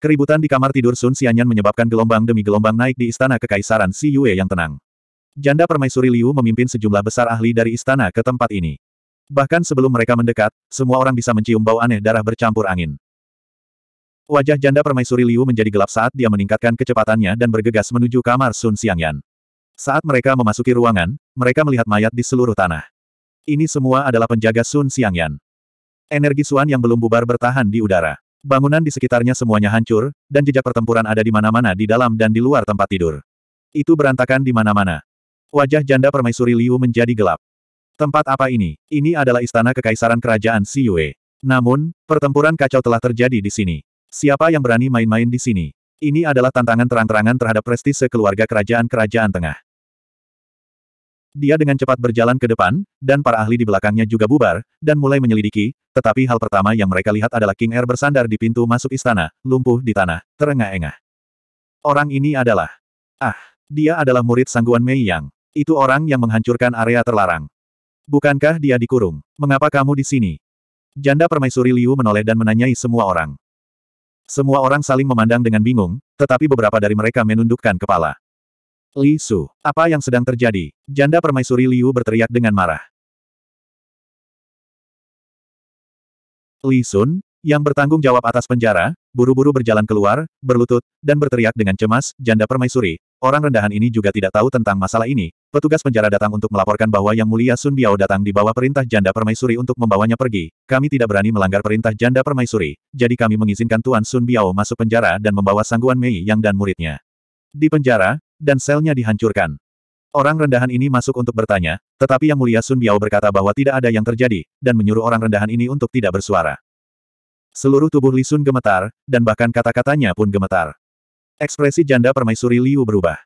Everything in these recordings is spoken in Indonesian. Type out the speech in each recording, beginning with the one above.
Keributan di kamar tidur Sun Xianyan menyebabkan gelombang demi gelombang naik di istana kekaisaran Si Yue yang tenang. Janda permaisuri Liu memimpin sejumlah besar ahli dari istana ke tempat ini. Bahkan sebelum mereka mendekat, semua orang bisa mencium bau aneh darah bercampur angin. Wajah janda permaisuri Liu menjadi gelap saat dia meningkatkan kecepatannya dan bergegas menuju kamar Sun Xiangyan. Saat mereka memasuki ruangan, mereka melihat mayat di seluruh tanah. Ini semua adalah penjaga Sun Xiangyan. Energi Suan yang belum bubar bertahan di udara. Bangunan di sekitarnya semuanya hancur, dan jejak pertempuran ada di mana-mana di dalam dan di luar tempat tidur. Itu berantakan di mana-mana. Wajah janda permaisuri Liu menjadi gelap. Tempat apa ini? Ini adalah istana kekaisaran kerajaan Siyue. Namun, pertempuran kacau telah terjadi di sini. Siapa yang berani main-main di sini? Ini adalah tantangan terang-terangan terhadap prestise keluarga kerajaan-kerajaan tengah. Dia dengan cepat berjalan ke depan, dan para ahli di belakangnya juga bubar, dan mulai menyelidiki, tetapi hal pertama yang mereka lihat adalah King Air bersandar di pintu masuk istana, lumpuh di tanah, terengah-engah. Orang ini adalah... Ah, dia adalah murid sangguan Mei Yang. Itu orang yang menghancurkan area terlarang. Bukankah dia dikurung? Mengapa kamu di sini? Janda permaisuri Liu menoleh dan menanyai semua orang. Semua orang saling memandang dengan bingung, tetapi beberapa dari mereka menundukkan kepala. Li Su, apa yang sedang terjadi? Janda permaisuri Liu berteriak dengan marah. Li Sun, yang bertanggung jawab atas penjara, buru-buru berjalan keluar, berlutut, dan berteriak dengan cemas, janda permaisuri, orang rendahan ini juga tidak tahu tentang masalah ini. Petugas penjara datang untuk melaporkan bahwa Yang Mulia Sun Biao datang di bawah perintah janda permaisuri untuk membawanya pergi. Kami tidak berani melanggar perintah janda permaisuri, jadi kami mengizinkan Tuan Sun Biao masuk penjara dan membawa sangguan Mei Yang dan muridnya. Di penjara, dan selnya dihancurkan. Orang rendahan ini masuk untuk bertanya, tetapi Yang Mulia Sun Biao berkata bahwa tidak ada yang terjadi, dan menyuruh orang rendahan ini untuk tidak bersuara. Seluruh tubuh Li Sun gemetar, dan bahkan kata-katanya pun gemetar. Ekspresi janda permaisuri Liu berubah.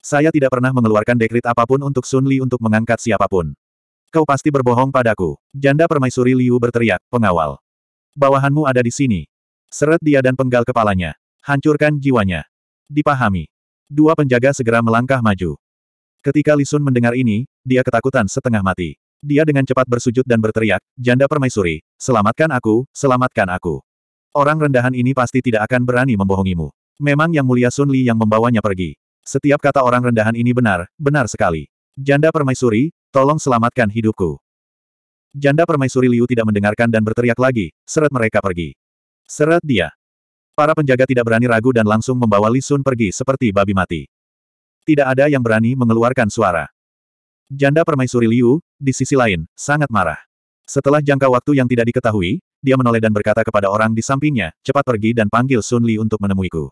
Saya tidak pernah mengeluarkan dekrit apapun untuk Sun Li untuk mengangkat siapapun. Kau pasti berbohong padaku. Janda permaisuri Liu berteriak, pengawal. Bawahanmu ada di sini. Seret dia dan penggal kepalanya. Hancurkan jiwanya dipahami. Dua penjaga segera melangkah maju. Ketika Lisun mendengar ini, dia ketakutan setengah mati. Dia dengan cepat bersujud dan berteriak, Janda Permaisuri, selamatkan aku, selamatkan aku. Orang rendahan ini pasti tidak akan berani membohongimu. Memang Yang Mulia Sun Li yang membawanya pergi. Setiap kata orang rendahan ini benar, benar sekali. Janda Permaisuri, tolong selamatkan hidupku. Janda Permaisuri Liu tidak mendengarkan dan berteriak lagi, seret mereka pergi. Seret dia. Para penjaga tidak berani ragu dan langsung membawa Li Sun pergi seperti babi mati. Tidak ada yang berani mengeluarkan suara. Janda permaisuri Liu, di sisi lain, sangat marah. Setelah jangka waktu yang tidak diketahui, dia menoleh dan berkata kepada orang di sampingnya, cepat pergi dan panggil Sun Li untuk menemuiku.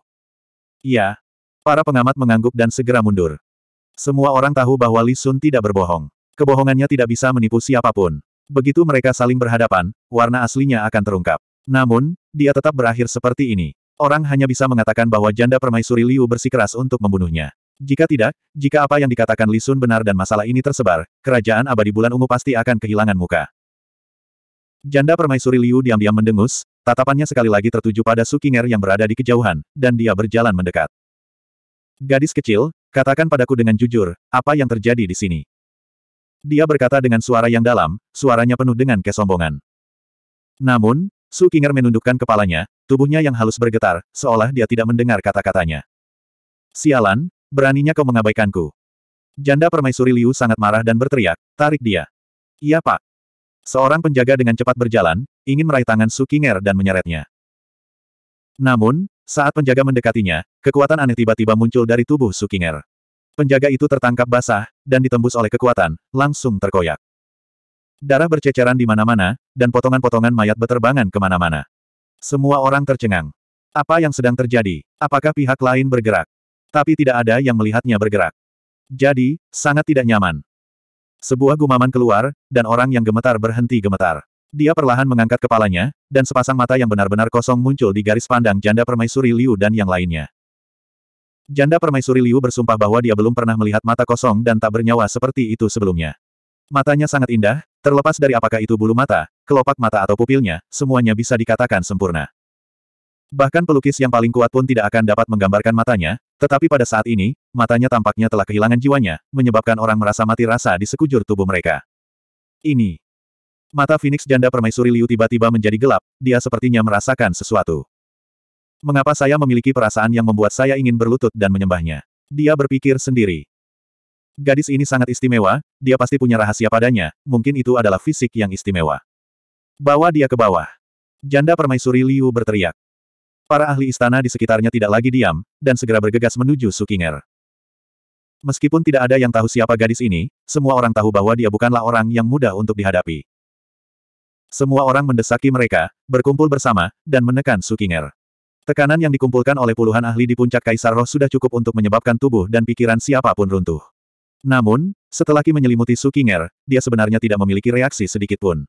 Ya, Para pengamat mengangguk dan segera mundur. Semua orang tahu bahwa Li Sun tidak berbohong. Kebohongannya tidak bisa menipu siapapun. Begitu mereka saling berhadapan, warna aslinya akan terungkap. Namun, dia tetap berakhir seperti ini. Orang hanya bisa mengatakan bahwa janda permaisuri Liu bersikeras untuk membunuhnya. Jika tidak, jika apa yang dikatakan Li Sun benar dan masalah ini tersebar, kerajaan abadi bulan ungu pasti akan kehilangan muka. Janda permaisuri Liu diam-diam mendengus, tatapannya sekali lagi tertuju pada Su Qinger yang berada di kejauhan, dan dia berjalan mendekat. Gadis kecil, katakan padaku dengan jujur, apa yang terjadi di sini? Dia berkata dengan suara yang dalam, suaranya penuh dengan kesombongan. Namun, Su Qinger menundukkan kepalanya, tubuhnya yang halus bergetar, seolah dia tidak mendengar kata-katanya. Sialan, beraninya kau mengabaikanku. Janda permaisuri Liu sangat marah dan berteriak, tarik dia. Iya pak. Seorang penjaga dengan cepat berjalan, ingin meraih tangan Su dan menyeretnya. Namun, saat penjaga mendekatinya, kekuatan aneh tiba-tiba muncul dari tubuh Su Penjaga itu tertangkap basah, dan ditembus oleh kekuatan, langsung terkoyak. Darah berceceran di mana-mana, dan potongan-potongan mayat beterbangan kemana-mana. Semua orang tercengang. Apa yang sedang terjadi? Apakah pihak lain bergerak? Tapi tidak ada yang melihatnya bergerak. Jadi, sangat tidak nyaman. Sebuah gumaman keluar, dan orang yang gemetar berhenti gemetar. Dia perlahan mengangkat kepalanya, dan sepasang mata yang benar-benar kosong muncul di garis pandang janda permaisuri Liu dan yang lainnya. Janda permaisuri Liu bersumpah bahwa dia belum pernah melihat mata kosong dan tak bernyawa seperti itu sebelumnya. Matanya sangat indah, Terlepas dari apakah itu bulu mata, kelopak mata atau pupilnya, semuanya bisa dikatakan sempurna. Bahkan pelukis yang paling kuat pun tidak akan dapat menggambarkan matanya, tetapi pada saat ini, matanya tampaknya telah kehilangan jiwanya, menyebabkan orang merasa mati rasa di sekujur tubuh mereka. Ini. Mata Phoenix janda permaisuri Liu tiba-tiba menjadi gelap, dia sepertinya merasakan sesuatu. Mengapa saya memiliki perasaan yang membuat saya ingin berlutut dan menyembahnya? Dia berpikir sendiri. Gadis ini sangat istimewa, dia pasti punya rahasia padanya, mungkin itu adalah fisik yang istimewa. Bawa dia ke bawah. Janda permaisuri Liu berteriak. Para ahli istana di sekitarnya tidak lagi diam, dan segera bergegas menuju Sukinger. Meskipun tidak ada yang tahu siapa gadis ini, semua orang tahu bahwa dia bukanlah orang yang mudah untuk dihadapi. Semua orang mendesaki mereka, berkumpul bersama, dan menekan Sukinger. Tekanan yang dikumpulkan oleh puluhan ahli di puncak Kaisar Roh sudah cukup untuk menyebabkan tubuh dan pikiran siapapun runtuh. Namun, setelah Ki menyelimuti Sukinger, dia sebenarnya tidak memiliki reaksi sedikitpun.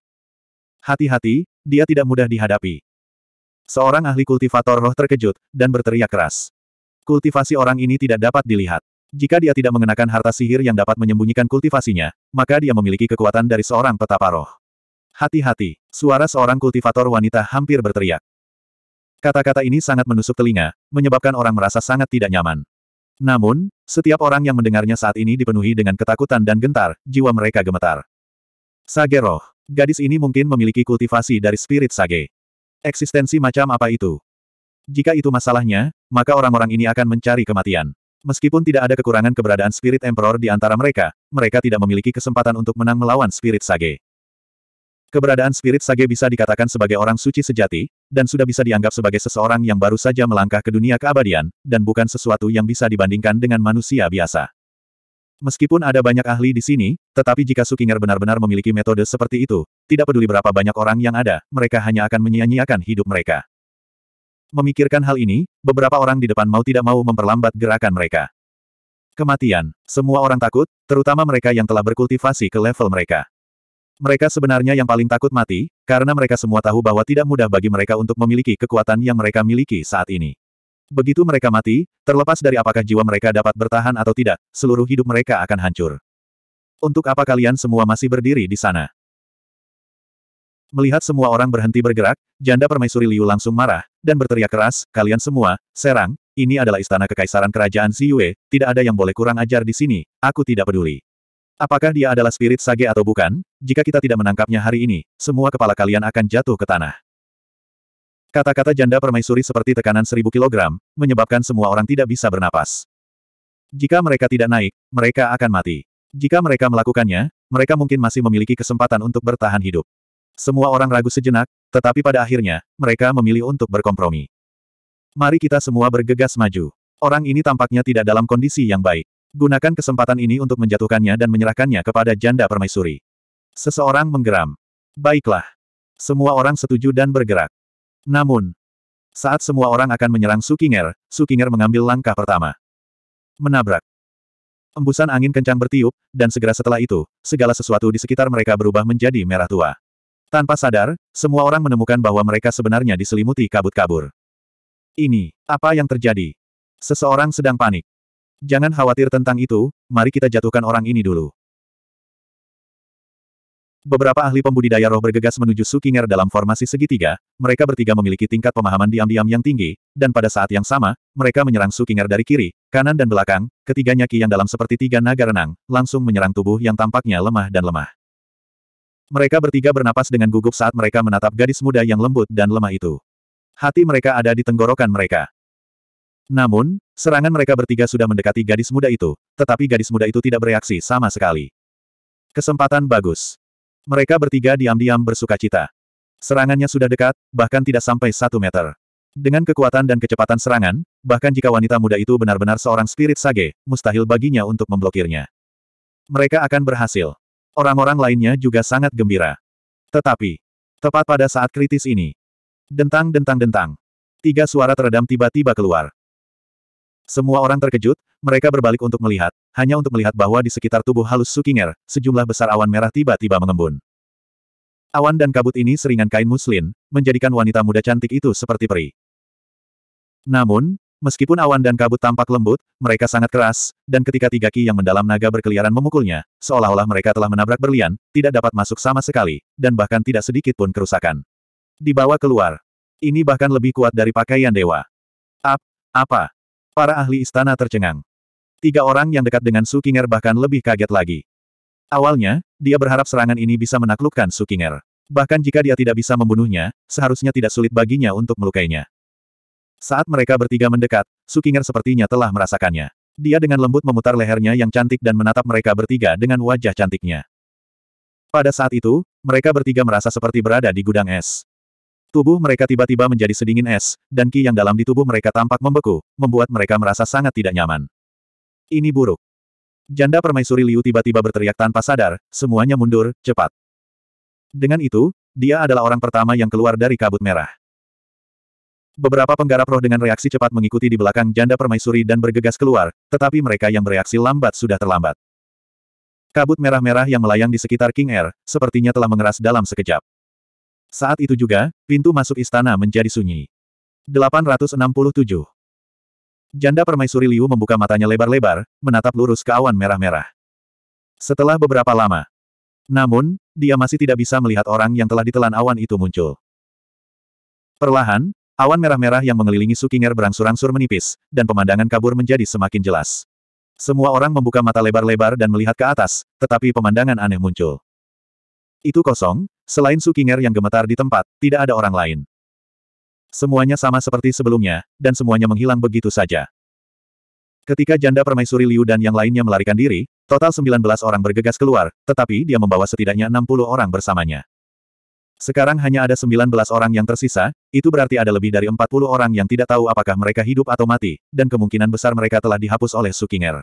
Hati-hati, dia tidak mudah dihadapi. Seorang ahli kultivator roh terkejut, dan berteriak keras. Kultivasi orang ini tidak dapat dilihat. Jika dia tidak mengenakan harta sihir yang dapat menyembunyikan kultivasinya, maka dia memiliki kekuatan dari seorang petapa roh. Hati-hati, suara seorang kultivator wanita hampir berteriak. Kata-kata ini sangat menusuk telinga, menyebabkan orang merasa sangat tidak nyaman. Namun, setiap orang yang mendengarnya saat ini dipenuhi dengan ketakutan dan gentar, jiwa mereka gemetar. Sage roh. Gadis ini mungkin memiliki kultivasi dari spirit sage. Eksistensi macam apa itu? Jika itu masalahnya, maka orang-orang ini akan mencari kematian. Meskipun tidak ada kekurangan keberadaan spirit emperor di antara mereka, mereka tidak memiliki kesempatan untuk menang melawan spirit sage. Keberadaan spirit sage bisa dikatakan sebagai orang suci sejati, dan sudah bisa dianggap sebagai seseorang yang baru saja melangkah ke dunia keabadian, dan bukan sesuatu yang bisa dibandingkan dengan manusia biasa. Meskipun ada banyak ahli di sini, tetapi jika Sukinger benar-benar memiliki metode seperti itu, tidak peduli berapa banyak orang yang ada, mereka hanya akan menyia-nyiakan hidup mereka. Memikirkan hal ini, beberapa orang di depan mau tidak mau memperlambat gerakan mereka. Kematian. Semua orang takut, terutama mereka yang telah berkultivasi ke level mereka. Mereka sebenarnya yang paling takut mati, karena mereka semua tahu bahwa tidak mudah bagi mereka untuk memiliki kekuatan yang mereka miliki saat ini. Begitu mereka mati, terlepas dari apakah jiwa mereka dapat bertahan atau tidak, seluruh hidup mereka akan hancur. Untuk apa kalian semua masih berdiri di sana? Melihat semua orang berhenti bergerak, janda permaisuri Liu langsung marah, dan berteriak keras, kalian semua, serang, ini adalah istana kekaisaran kerajaan Siyue, tidak ada yang boleh kurang ajar di sini, aku tidak peduli. Apakah dia adalah spirit sage atau bukan, jika kita tidak menangkapnya hari ini, semua kepala kalian akan jatuh ke tanah. Kata-kata janda permaisuri seperti tekanan seribu kilogram, menyebabkan semua orang tidak bisa bernapas. Jika mereka tidak naik, mereka akan mati. Jika mereka melakukannya, mereka mungkin masih memiliki kesempatan untuk bertahan hidup. Semua orang ragu sejenak, tetapi pada akhirnya, mereka memilih untuk berkompromi. Mari kita semua bergegas maju. Orang ini tampaknya tidak dalam kondisi yang baik. Gunakan kesempatan ini untuk menjatuhkannya dan menyerahkannya kepada janda permaisuri. Seseorang menggeram. Baiklah. Semua orang setuju dan bergerak. Namun, saat semua orang akan menyerang Sukinger, Sukinger mengambil langkah pertama. Menabrak. Embusan angin kencang bertiup, dan segera setelah itu, segala sesuatu di sekitar mereka berubah menjadi merah tua. Tanpa sadar, semua orang menemukan bahwa mereka sebenarnya diselimuti kabut kabur. Ini, apa yang terjadi? Seseorang sedang panik. Jangan khawatir tentang itu, mari kita jatuhkan orang ini dulu. Beberapa ahli pembudidaya roh bergegas menuju Sukinger dalam formasi segitiga, mereka bertiga memiliki tingkat pemahaman diam-diam yang tinggi, dan pada saat yang sama, mereka menyerang Sukinger dari kiri, kanan dan belakang, ketiganya Ki yang dalam seperti tiga naga renang, langsung menyerang tubuh yang tampaknya lemah dan lemah. Mereka bertiga bernapas dengan gugup saat mereka menatap gadis muda yang lembut dan lemah itu. Hati mereka ada di tenggorokan mereka. Namun, serangan mereka bertiga sudah mendekati gadis muda itu, tetapi gadis muda itu tidak bereaksi sama sekali. Kesempatan bagus. Mereka bertiga diam-diam bersuka cita. Serangannya sudah dekat, bahkan tidak sampai satu meter. Dengan kekuatan dan kecepatan serangan, bahkan jika wanita muda itu benar-benar seorang spirit sage, mustahil baginya untuk memblokirnya. Mereka akan berhasil. Orang-orang lainnya juga sangat gembira. Tetapi, tepat pada saat kritis ini, dentang-dentang-dentang, tiga suara teredam tiba-tiba keluar. Semua orang terkejut, mereka berbalik untuk melihat, hanya untuk melihat bahwa di sekitar tubuh halus Sukinger, sejumlah besar awan merah tiba-tiba mengembun. Awan dan kabut ini seringan kain muslin, menjadikan wanita muda cantik itu seperti peri. Namun, meskipun awan dan kabut tampak lembut, mereka sangat keras, dan ketika tiga ki yang mendalam naga berkeliaran memukulnya, seolah-olah mereka telah menabrak berlian, tidak dapat masuk sama sekali, dan bahkan tidak sedikit pun kerusakan. Dibawa keluar. Ini bahkan lebih kuat dari pakaian dewa. Ap, apa? Para ahli istana tercengang. Tiga orang yang dekat dengan Sukinger bahkan lebih kaget lagi. Awalnya, dia berharap serangan ini bisa menaklukkan Sukinger. Bahkan jika dia tidak bisa membunuhnya, seharusnya tidak sulit baginya untuk melukainya. Saat mereka bertiga mendekat, Sukinger sepertinya telah merasakannya. Dia dengan lembut memutar lehernya yang cantik dan menatap mereka bertiga dengan wajah cantiknya. Pada saat itu, mereka bertiga merasa seperti berada di gudang es. Tubuh mereka tiba-tiba menjadi sedingin es, dan ki yang dalam di tubuh mereka tampak membeku, membuat mereka merasa sangat tidak nyaman. Ini buruk. Janda permaisuri Liu tiba-tiba berteriak tanpa sadar, semuanya mundur, cepat. Dengan itu, dia adalah orang pertama yang keluar dari kabut merah. Beberapa penggarap roh dengan reaksi cepat mengikuti di belakang janda permaisuri dan bergegas keluar, tetapi mereka yang bereaksi lambat sudah terlambat. Kabut merah-merah yang melayang di sekitar King Air, sepertinya telah mengeras dalam sekejap. Saat itu juga, pintu masuk istana menjadi sunyi. 867. Janda permaisuri Liu membuka matanya lebar-lebar, menatap lurus ke awan merah-merah. Setelah beberapa lama. Namun, dia masih tidak bisa melihat orang yang telah ditelan awan itu muncul. Perlahan, awan merah-merah yang mengelilingi Sukinger berangsur-angsur menipis, dan pemandangan kabur menjadi semakin jelas. Semua orang membuka mata lebar-lebar dan melihat ke atas, tetapi pemandangan aneh muncul. Itu kosong, Selain Sukinger yang gemetar di tempat, tidak ada orang lain. Semuanya sama seperti sebelumnya, dan semuanya menghilang begitu saja. Ketika janda permaisuri Liu dan yang lainnya melarikan diri, total 19 orang bergegas keluar, tetapi dia membawa setidaknya 60 orang bersamanya. Sekarang hanya ada 19 orang yang tersisa, itu berarti ada lebih dari 40 orang yang tidak tahu apakah mereka hidup atau mati, dan kemungkinan besar mereka telah dihapus oleh Sukinger.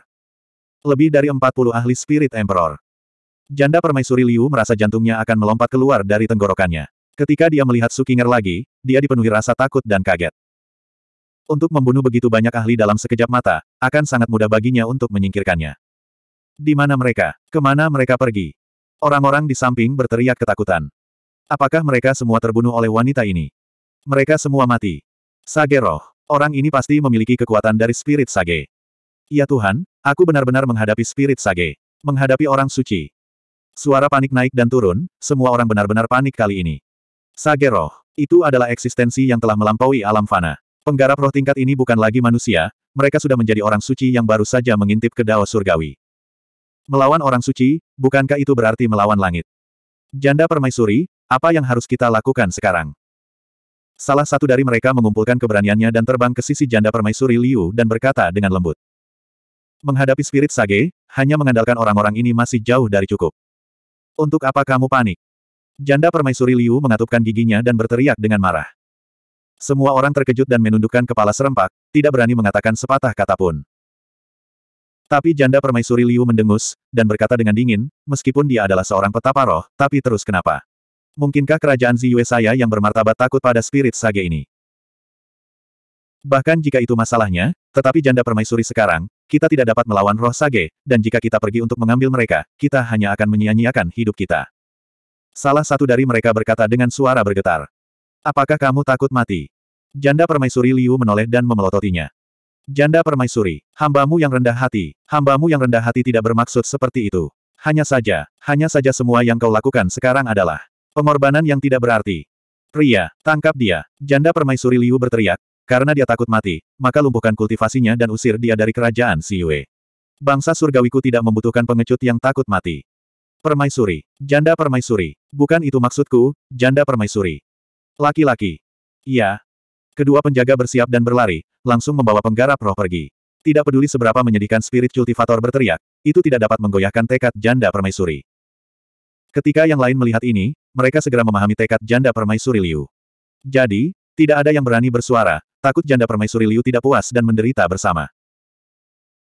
Lebih dari 40 ahli Spirit Emperor. Janda permaisuri Liu merasa jantungnya akan melompat keluar dari tenggorokannya. Ketika dia melihat Sukinger lagi, dia dipenuhi rasa takut dan kaget. Untuk membunuh begitu banyak ahli dalam sekejap mata, akan sangat mudah baginya untuk menyingkirkannya. Di mana mereka? Kemana mereka pergi? Orang-orang di samping berteriak ketakutan. Apakah mereka semua terbunuh oleh wanita ini? Mereka semua mati. Sage Orang ini pasti memiliki kekuatan dari spirit Sage. Ya Tuhan, aku benar-benar menghadapi spirit Sage. Menghadapi orang suci, Suara panik naik dan turun, semua orang benar-benar panik kali ini. Sage Roh, itu adalah eksistensi yang telah melampaui alam fana. Penggarap roh tingkat ini bukan lagi manusia, mereka sudah menjadi orang suci yang baru saja mengintip ke Dao Surgawi. Melawan orang suci, bukankah itu berarti melawan langit? Janda permaisuri, apa yang harus kita lakukan sekarang? Salah satu dari mereka mengumpulkan keberaniannya dan terbang ke sisi janda permaisuri Liu dan berkata dengan lembut. Menghadapi spirit sage, hanya mengandalkan orang-orang ini masih jauh dari cukup. Untuk apa kamu panik? Janda permaisuri Liu mengatupkan giginya dan berteriak dengan marah. Semua orang terkejut dan menundukkan kepala serempak, tidak berani mengatakan sepatah kata pun. Tapi janda permaisuri Liu mendengus, dan berkata dengan dingin, meskipun dia adalah seorang petapa roh, tapi terus kenapa? Mungkinkah kerajaan Ziyue saya yang bermartabat takut pada spirit sage ini? Bahkan jika itu masalahnya, tetapi janda permaisuri sekarang, kita tidak dapat melawan roh sage, dan jika kita pergi untuk mengambil mereka, kita hanya akan menyia-nyiakan hidup kita. Salah satu dari mereka berkata dengan suara bergetar. Apakah kamu takut mati? Janda permaisuri Liu menoleh dan memelototinya. Janda permaisuri, hambamu yang rendah hati, hambamu yang rendah hati tidak bermaksud seperti itu. Hanya saja, hanya saja semua yang kau lakukan sekarang adalah pengorbanan yang tidak berarti. Pria, tangkap dia. Janda permaisuri Liu berteriak, karena dia takut mati, maka lumpuhkan kultivasinya dan usir dia dari kerajaan Si Yue. Bangsa surgawiku tidak membutuhkan pengecut yang takut mati. Permaisuri. Janda permaisuri. Bukan itu maksudku, janda permaisuri. Laki-laki. Iya. Kedua penjaga bersiap dan berlari, langsung membawa penggarap roh pergi. Tidak peduli seberapa menyedihkan spirit kultivator berteriak, itu tidak dapat menggoyahkan tekad janda permaisuri. Ketika yang lain melihat ini, mereka segera memahami tekad janda permaisuri Liu. Jadi, tidak ada yang berani bersuara, takut janda permaisuri Liu tidak puas dan menderita bersama.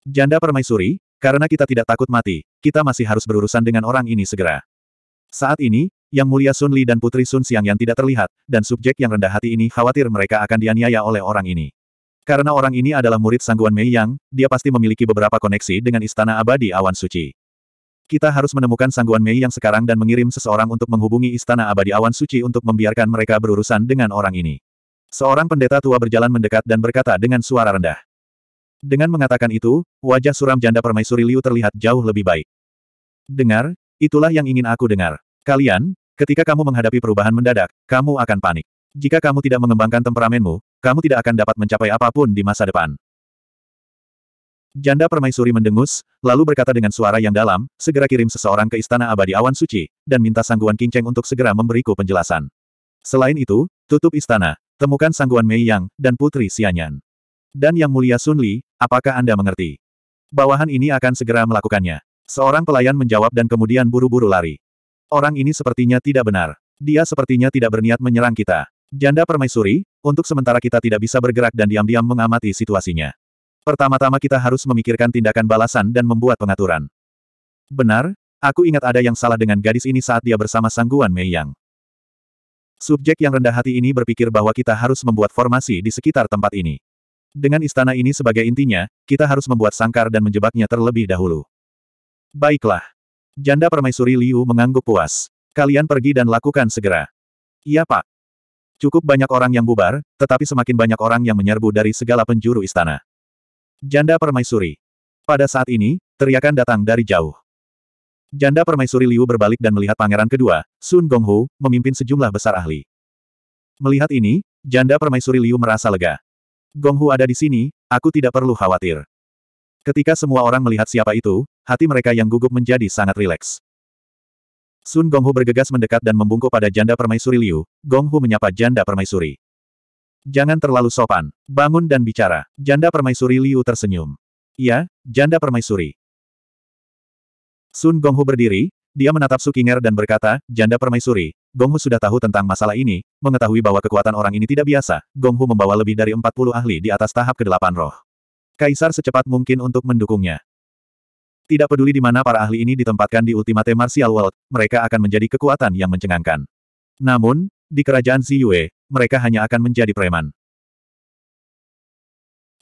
Janda permaisuri, karena kita tidak takut mati, kita masih harus berurusan dengan orang ini segera. Saat ini, Yang Mulia Sun Li dan Putri Sun Xiang yang tidak terlihat, dan subjek yang rendah hati ini khawatir mereka akan dianiaya oleh orang ini. Karena orang ini adalah murid sangguan Mei Yang, dia pasti memiliki beberapa koneksi dengan Istana Abadi Awan Suci. Kita harus menemukan sangguan Mei yang sekarang dan mengirim seseorang untuk menghubungi Istana Abadi Awan Suci untuk membiarkan mereka berurusan dengan orang ini. Seorang pendeta tua berjalan mendekat dan berkata dengan suara rendah. Dengan mengatakan itu, wajah suram janda permaisuri Liu terlihat jauh lebih baik. Dengar, itulah yang ingin aku dengar. Kalian, ketika kamu menghadapi perubahan mendadak, kamu akan panik. Jika kamu tidak mengembangkan temperamenmu, kamu tidak akan dapat mencapai apapun di masa depan. Janda permaisuri mendengus, lalu berkata dengan suara yang dalam, segera kirim seseorang ke istana abadi awan suci, dan minta sangguan Kinceng untuk segera memberiku penjelasan. Selain itu, tutup istana, Temukan Sangguan Mei Yang, dan Putri Sianyan. Dan Yang Mulia Sun Li, apakah Anda mengerti? Bawahan ini akan segera melakukannya. Seorang pelayan menjawab dan kemudian buru-buru lari. Orang ini sepertinya tidak benar. Dia sepertinya tidak berniat menyerang kita. Janda permaisuri, untuk sementara kita tidak bisa bergerak dan diam-diam mengamati situasinya. Pertama-tama kita harus memikirkan tindakan balasan dan membuat pengaturan. Benar, aku ingat ada yang salah dengan gadis ini saat dia bersama Sangguan Mei Yang. Subjek yang rendah hati ini berpikir bahwa kita harus membuat formasi di sekitar tempat ini. Dengan istana ini sebagai intinya, kita harus membuat sangkar dan menjebaknya terlebih dahulu. Baiklah. Janda permaisuri Liu mengangguk puas. Kalian pergi dan lakukan segera. Iya pak. Cukup banyak orang yang bubar, tetapi semakin banyak orang yang menyerbu dari segala penjuru istana. Janda permaisuri. Pada saat ini, teriakan datang dari jauh. Janda permaisuri Liu berbalik dan melihat pangeran kedua, Sun Gonghu, memimpin sejumlah besar ahli. Melihat ini, janda permaisuri Liu merasa lega. Gonghu ada di sini, aku tidak perlu khawatir. Ketika semua orang melihat siapa itu, hati mereka yang gugup menjadi sangat rileks. Sun Gonghu bergegas mendekat dan membungkuk pada janda permaisuri Liu. Gonghu menyapa janda permaisuri. Jangan terlalu sopan. Bangun dan bicara. Janda permaisuri Liu tersenyum. Ya, janda permaisuri. Sun Gonghu berdiri, dia menatap Sukinger dan berkata, Janda Permaisuri, Gonghu sudah tahu tentang masalah ini, mengetahui bahwa kekuatan orang ini tidak biasa, Gonghu membawa lebih dari 40 ahli di atas tahap ke-8 roh. Kaisar secepat mungkin untuk mendukungnya. Tidak peduli di mana para ahli ini ditempatkan di Ultimate Martial World, mereka akan menjadi kekuatan yang mencengangkan. Namun, di kerajaan Ziyue, Yue, mereka hanya akan menjadi preman.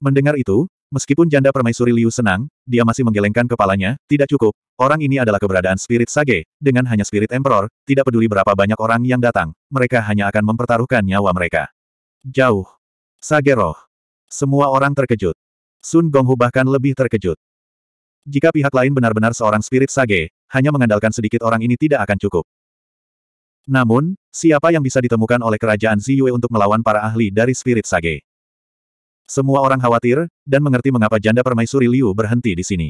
Mendengar itu, Meskipun janda permaisuri Liu senang, dia masih menggelengkan kepalanya, tidak cukup, orang ini adalah keberadaan spirit sage, dengan hanya spirit emperor, tidak peduli berapa banyak orang yang datang, mereka hanya akan mempertaruhkan nyawa mereka. Jauh. Sage roh. Semua orang terkejut. Sun Gonghu bahkan lebih terkejut. Jika pihak lain benar-benar seorang spirit sage, hanya mengandalkan sedikit orang ini tidak akan cukup. Namun, siapa yang bisa ditemukan oleh kerajaan Ziyue untuk melawan para ahli dari spirit sage? Semua orang khawatir, dan mengerti mengapa janda permaisuri Liu berhenti di sini.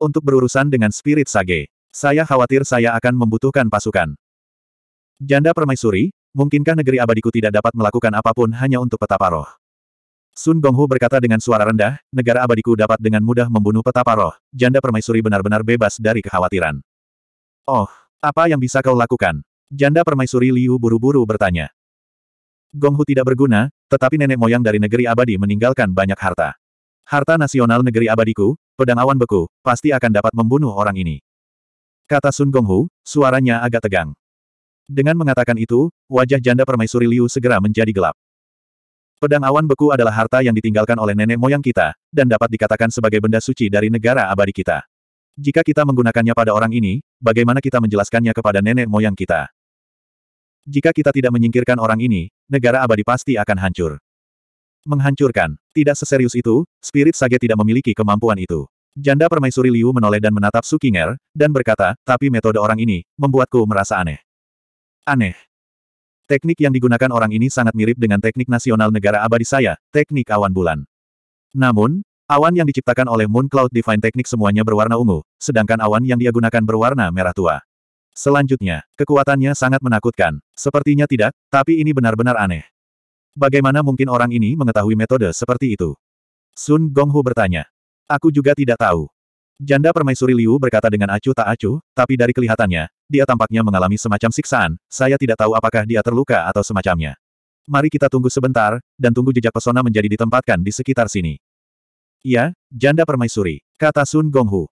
Untuk berurusan dengan spirit sage, saya khawatir saya akan membutuhkan pasukan. Janda permaisuri, mungkinkah negeri abadiku tidak dapat melakukan apapun hanya untuk petapa roh? Sun Gonghu berkata dengan suara rendah, negara abadiku dapat dengan mudah membunuh petapa roh, janda permaisuri benar-benar bebas dari kekhawatiran. Oh, apa yang bisa kau lakukan? Janda permaisuri Liu buru-buru bertanya. Gonghu tidak berguna, tetapi nenek moyang dari negeri abadi meninggalkan banyak harta. Harta nasional negeri abadiku, pedang awan beku, pasti akan dapat membunuh orang ini. Kata Sun Gonghu, suaranya agak tegang. Dengan mengatakan itu, wajah janda permaisuri Liu segera menjadi gelap. Pedang awan beku adalah harta yang ditinggalkan oleh nenek moyang kita, dan dapat dikatakan sebagai benda suci dari negara abadi kita. Jika kita menggunakannya pada orang ini, bagaimana kita menjelaskannya kepada nenek moyang kita? Jika kita tidak menyingkirkan orang ini, negara abadi pasti akan hancur. Menghancurkan. Tidak seserius itu, spirit sage tidak memiliki kemampuan itu. Janda permaisuri Liu menoleh dan menatap Su Sukinger, dan berkata, tapi metode orang ini, membuatku merasa aneh. Aneh. Teknik yang digunakan orang ini sangat mirip dengan teknik nasional negara abadi saya, teknik awan bulan. Namun, awan yang diciptakan oleh Moon Cloud Divine Teknik semuanya berwarna ungu, sedangkan awan yang dia gunakan berwarna merah tua. Selanjutnya, kekuatannya sangat menakutkan. Sepertinya tidak, tapi ini benar-benar aneh. Bagaimana mungkin orang ini mengetahui metode seperti itu? Sun Gonghu bertanya. Aku juga tidak tahu. Janda permaisuri Liu berkata dengan acuh tak acuh, tapi dari kelihatannya, dia tampaknya mengalami semacam siksaan, saya tidak tahu apakah dia terluka atau semacamnya. Mari kita tunggu sebentar, dan tunggu jejak pesona menjadi ditempatkan di sekitar sini. Ya, janda permaisuri, kata Sun Gonghu.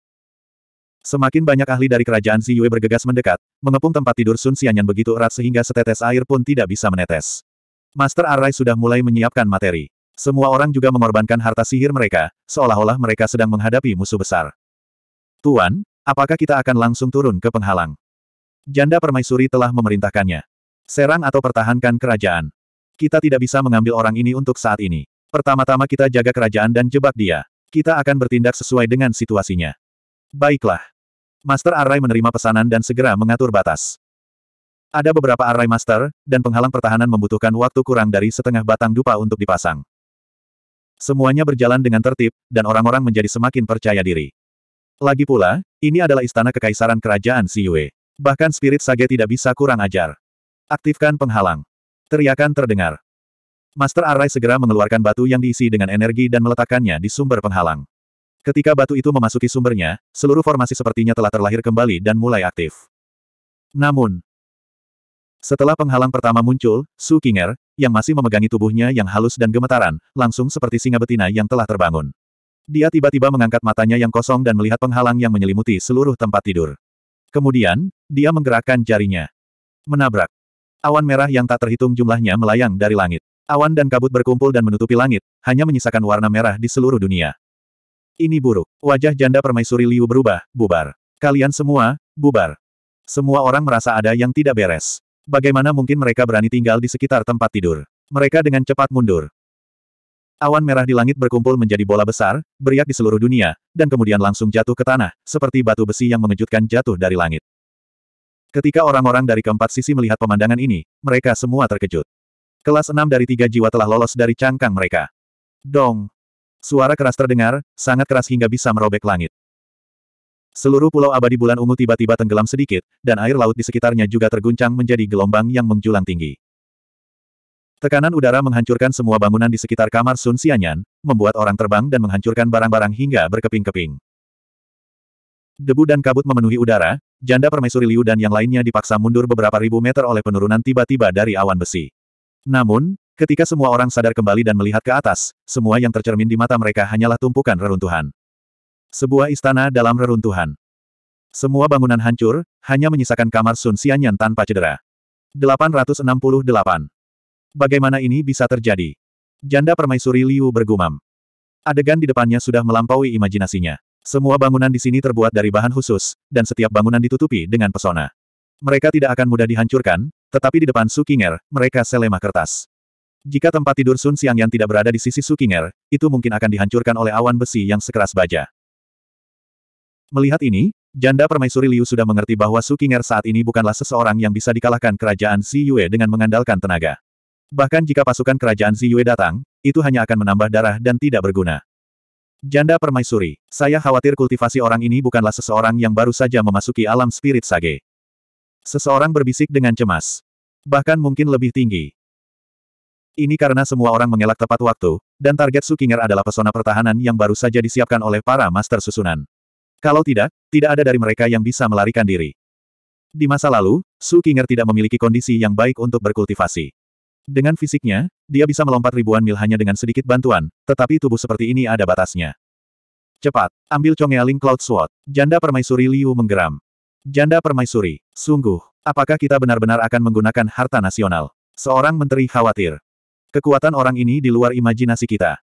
Semakin banyak ahli dari kerajaan Ziyue Yue bergegas mendekat, mengepung tempat tidur Sun Xianyan begitu erat sehingga setetes air pun tidak bisa menetes. Master Arai sudah mulai menyiapkan materi. Semua orang juga mengorbankan harta sihir mereka, seolah-olah mereka sedang menghadapi musuh besar. Tuan, apakah kita akan langsung turun ke penghalang? Janda permaisuri telah memerintahkannya. Serang atau pertahankan kerajaan. Kita tidak bisa mengambil orang ini untuk saat ini. Pertama-tama kita jaga kerajaan dan jebak dia. Kita akan bertindak sesuai dengan situasinya. Baiklah. Master Array menerima pesanan dan segera mengatur batas. Ada beberapa Array Master, dan penghalang pertahanan membutuhkan waktu kurang dari setengah batang dupa untuk dipasang. Semuanya berjalan dengan tertib, dan orang-orang menjadi semakin percaya diri. Lagi pula, ini adalah istana kekaisaran kerajaan Siyue. Bahkan spirit sage tidak bisa kurang ajar. Aktifkan penghalang. Teriakan terdengar. Master Array segera mengeluarkan batu yang diisi dengan energi dan meletakkannya di sumber penghalang. Ketika batu itu memasuki sumbernya, seluruh formasi sepertinya telah terlahir kembali dan mulai aktif. Namun, setelah penghalang pertama muncul, Su Kinger, yang masih memegangi tubuhnya yang halus dan gemetaran, langsung seperti singa betina yang telah terbangun. Dia tiba-tiba mengangkat matanya yang kosong dan melihat penghalang yang menyelimuti seluruh tempat tidur. Kemudian, dia menggerakkan jarinya. Menabrak. Awan merah yang tak terhitung jumlahnya melayang dari langit. Awan dan kabut berkumpul dan menutupi langit, hanya menyisakan warna merah di seluruh dunia. Ini buruk. Wajah janda permaisuri Liu berubah, bubar. Kalian semua, bubar. Semua orang merasa ada yang tidak beres. Bagaimana mungkin mereka berani tinggal di sekitar tempat tidur? Mereka dengan cepat mundur. Awan merah di langit berkumpul menjadi bola besar, beriak di seluruh dunia, dan kemudian langsung jatuh ke tanah, seperti batu besi yang mengejutkan jatuh dari langit. Ketika orang-orang dari keempat sisi melihat pemandangan ini, mereka semua terkejut. Kelas enam dari tiga jiwa telah lolos dari cangkang mereka. Dong! Suara keras terdengar, sangat keras hingga bisa merobek langit. Seluruh pulau abadi bulan ungu tiba-tiba tenggelam sedikit, dan air laut di sekitarnya juga terguncang menjadi gelombang yang menjulang tinggi. Tekanan udara menghancurkan semua bangunan di sekitar kamar Sun Xianyan, membuat orang terbang dan menghancurkan barang-barang hingga berkeping-keping. Debu dan kabut memenuhi udara, janda permaisuri Liu dan yang lainnya dipaksa mundur beberapa ribu meter oleh penurunan tiba-tiba dari awan besi. Namun, Ketika semua orang sadar kembali dan melihat ke atas, semua yang tercermin di mata mereka hanyalah tumpukan reruntuhan. Sebuah istana dalam reruntuhan. Semua bangunan hancur, hanya menyisakan kamar Sun Xianyan tanpa cedera. 868. Bagaimana ini bisa terjadi? Janda permaisuri Liu bergumam. Adegan di depannya sudah melampaui imajinasinya. Semua bangunan di sini terbuat dari bahan khusus, dan setiap bangunan ditutupi dengan pesona. Mereka tidak akan mudah dihancurkan, tetapi di depan Sukinger, mereka selemah kertas. Jika tempat tidur Sun Siang yang tidak berada di sisi Sukinger, itu mungkin akan dihancurkan oleh awan besi yang sekeras baja. Melihat ini, janda permaisuri Liu sudah mengerti bahwa Sukinger saat ini bukanlah seseorang yang bisa dikalahkan kerajaan Si Yue dengan mengandalkan tenaga. Bahkan jika pasukan kerajaan Si Yue datang, itu hanya akan menambah darah dan tidak berguna. Janda permaisuri, saya khawatir kultivasi orang ini bukanlah seseorang yang baru saja memasuki alam spirit sage. Seseorang berbisik dengan cemas. Bahkan mungkin lebih tinggi. Ini karena semua orang mengelak tepat waktu, dan target Sukinger adalah pesona pertahanan yang baru saja disiapkan oleh para master susunan. Kalau tidak, tidak ada dari mereka yang bisa melarikan diri. Di masa lalu, Sukinger tidak memiliki kondisi yang baik untuk berkultivasi. Dengan fisiknya, dia bisa melompat ribuan mil hanya dengan sedikit bantuan, tetapi tubuh seperti ini ada batasnya. Cepat, ambil congealing Cloud Sword. Janda permaisuri Liu menggeram. Janda permaisuri, sungguh, apakah kita benar-benar akan menggunakan harta nasional? Seorang menteri khawatir. Kekuatan orang ini di luar imajinasi kita.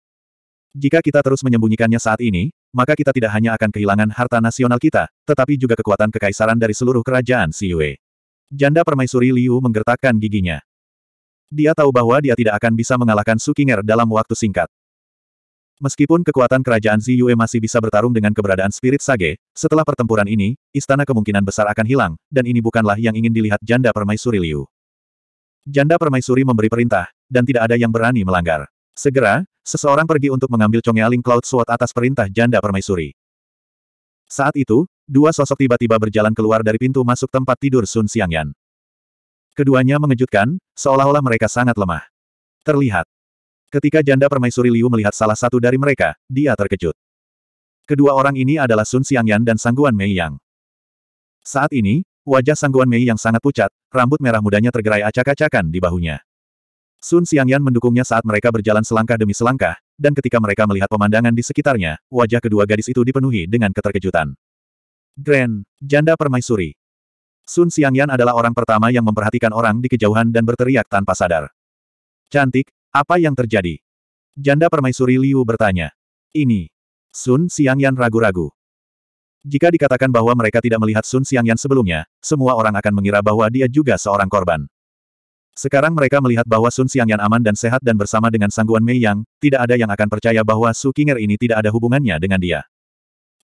Jika kita terus menyembunyikannya saat ini, maka kita tidak hanya akan kehilangan harta nasional kita, tetapi juga kekuatan kekaisaran dari seluruh kerajaan Siyue. Janda permaisuri Liu menggertakkan giginya. Dia tahu bahwa dia tidak akan bisa mengalahkan Sukinger dalam waktu singkat. Meskipun kekuatan kerajaan Ziyue masih bisa bertarung dengan keberadaan Spirit Sage, setelah pertempuran ini, istana kemungkinan besar akan hilang, dan ini bukanlah yang ingin dilihat janda permaisuri Liu. Janda permaisuri memberi perintah, dan tidak ada yang berani melanggar. Segera, seseorang pergi untuk mengambil Congealing Cloud Sword atas perintah janda permaisuri. Saat itu, dua sosok tiba-tiba berjalan keluar dari pintu masuk tempat tidur Sun Xiangyan. Keduanya mengejutkan, seolah-olah mereka sangat lemah. Terlihat. Ketika janda permaisuri Liu melihat salah satu dari mereka, dia terkejut. Kedua orang ini adalah Sun Xiangyan dan Sangguan Mei Yang. Saat ini, wajah Sangguan Mei yang sangat pucat, rambut merah mudanya tergerai acak-acakan di bahunya. Sun Xiangyan mendukungnya saat mereka berjalan selangkah demi selangkah, dan ketika mereka melihat pemandangan di sekitarnya, wajah kedua gadis itu dipenuhi dengan keterkejutan. Grand, janda permaisuri. Sun Xiangyan adalah orang pertama yang memperhatikan orang di kejauhan dan berteriak tanpa sadar. Cantik, apa yang terjadi? Janda permaisuri Liu bertanya. Ini. Sun Xiangyan ragu-ragu. Jika dikatakan bahwa mereka tidak melihat Sun Xiangyan sebelumnya, semua orang akan mengira bahwa dia juga seorang korban. Sekarang mereka melihat bahwa Sun Xiangyan aman dan sehat dan bersama dengan sangguan Mei Yang, tidak ada yang akan percaya bahwa Su Qinger ini tidak ada hubungannya dengan dia.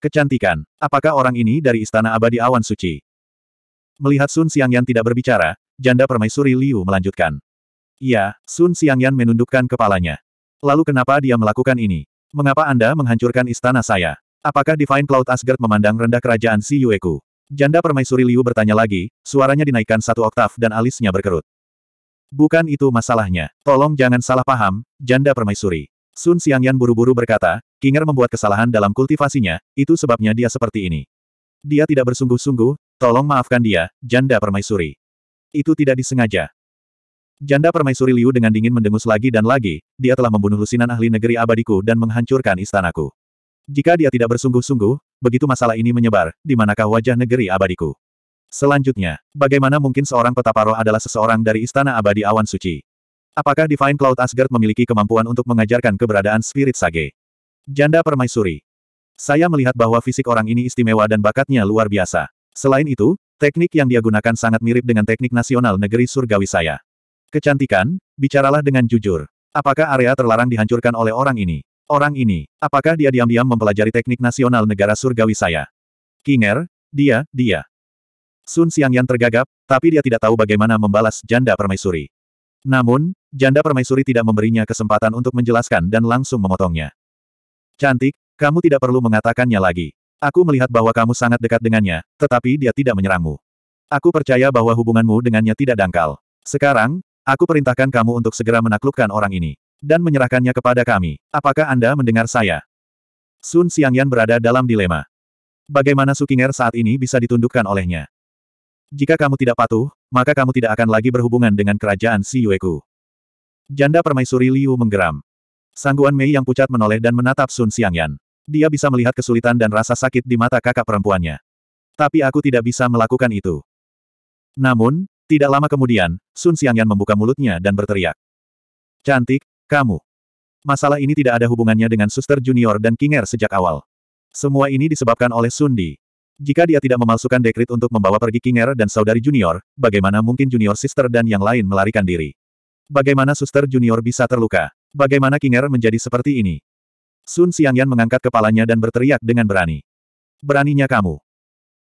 Kecantikan. Apakah orang ini dari Istana Abadi Awan Suci? Melihat Sun Xiangyan tidak berbicara, janda permaisuri Liu melanjutkan. Ya, Sun Xiangyan menundukkan kepalanya. Lalu kenapa dia melakukan ini? Mengapa Anda menghancurkan istana saya? Apakah Divine Cloud Asgard memandang rendah kerajaan si Yueku? Janda permaisuri Liu bertanya lagi, suaranya dinaikkan satu oktav dan alisnya berkerut. Bukan itu masalahnya. Tolong jangan salah paham, janda permaisuri. Sun Xiangyan buru-buru berkata, Kinger membuat kesalahan dalam kultivasinya, itu sebabnya dia seperti ini. Dia tidak bersungguh-sungguh, tolong maafkan dia, janda permaisuri. Itu tidak disengaja. Janda permaisuri Liu dengan dingin mendengus lagi dan lagi, dia telah membunuh lusinan ahli negeri abadiku dan menghancurkan istanaku. Jika dia tidak bersungguh-sungguh, begitu masalah ini menyebar, di manakah wajah negeri abadiku? Selanjutnya, bagaimana mungkin seorang petapa roh adalah seseorang dari Istana Abadi Awan Suci? Apakah Divine Cloud Asgard memiliki kemampuan untuk mengajarkan keberadaan Spirit Sage? Janda Permaisuri. Saya melihat bahwa fisik orang ini istimewa dan bakatnya luar biasa. Selain itu, teknik yang dia gunakan sangat mirip dengan teknik nasional negeri surgawi saya. Kecantikan, bicaralah dengan jujur. Apakah area terlarang dihancurkan oleh orang ini? Orang ini, apakah dia diam-diam mempelajari teknik nasional negara surgawi saya? Kinger, dia, dia. Sun Xiangyan tergagap, tapi dia tidak tahu bagaimana membalas janda permaisuri. Namun, janda permaisuri tidak memberinya kesempatan untuk menjelaskan dan langsung memotongnya. Cantik, kamu tidak perlu mengatakannya lagi. Aku melihat bahwa kamu sangat dekat dengannya, tetapi dia tidak menyerangmu. Aku percaya bahwa hubunganmu dengannya tidak dangkal. Sekarang, aku perintahkan kamu untuk segera menaklukkan orang ini. Dan menyerahkannya kepada kami. Apakah Anda mendengar saya? Sun Xiangyan berada dalam dilema. Bagaimana Sukinger saat ini bisa ditundukkan olehnya? Jika kamu tidak patuh, maka kamu tidak akan lagi berhubungan dengan kerajaan Si Yueku. Janda permaisuri Liu menggeram. Sangguan Mei yang pucat menoleh dan menatap Sun Xiangyan. Dia bisa melihat kesulitan dan rasa sakit di mata kakak perempuannya. Tapi aku tidak bisa melakukan itu. Namun, tidak lama kemudian, Sun Xiangyan membuka mulutnya dan berteriak. Cantik, kamu. Masalah ini tidak ada hubungannya dengan suster junior dan Kinger sejak awal. Semua ini disebabkan oleh Sundi. Jika dia tidak memalsukan dekrit untuk membawa pergi Kinger dan saudari junior, bagaimana mungkin junior sister dan yang lain melarikan diri? Bagaimana suster junior bisa terluka? Bagaimana Kinger menjadi seperti ini? Sun Xiangyan mengangkat kepalanya dan berteriak dengan berani. Beraninya kamu.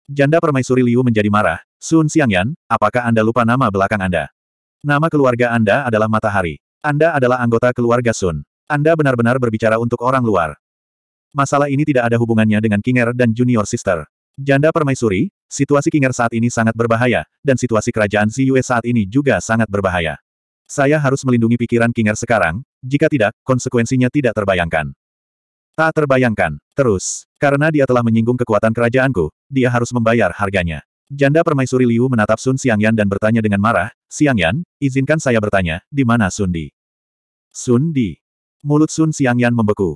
Janda permaisuri Liu menjadi marah. Sun Xiangyan, apakah Anda lupa nama belakang Anda? Nama keluarga Anda adalah Matahari. Anda adalah anggota keluarga Sun. Anda benar-benar berbicara untuk orang luar. Masalah ini tidak ada hubungannya dengan Kinger dan Junior Sister. Janda permaisuri, situasi Kinger saat ini sangat berbahaya, dan situasi kerajaan Si saat ini juga sangat berbahaya. Saya harus melindungi pikiran Kinger sekarang, jika tidak, konsekuensinya tidak terbayangkan. Tak terbayangkan. Terus, karena dia telah menyinggung kekuatan kerajaanku, dia harus membayar harganya. Janda permaisuri Liu menatap Sun Xiangyan dan bertanya dengan marah, Xiangyan, izinkan saya bertanya, di mana Sun Di? Sun Di. Mulut Sun Xiangyan membeku.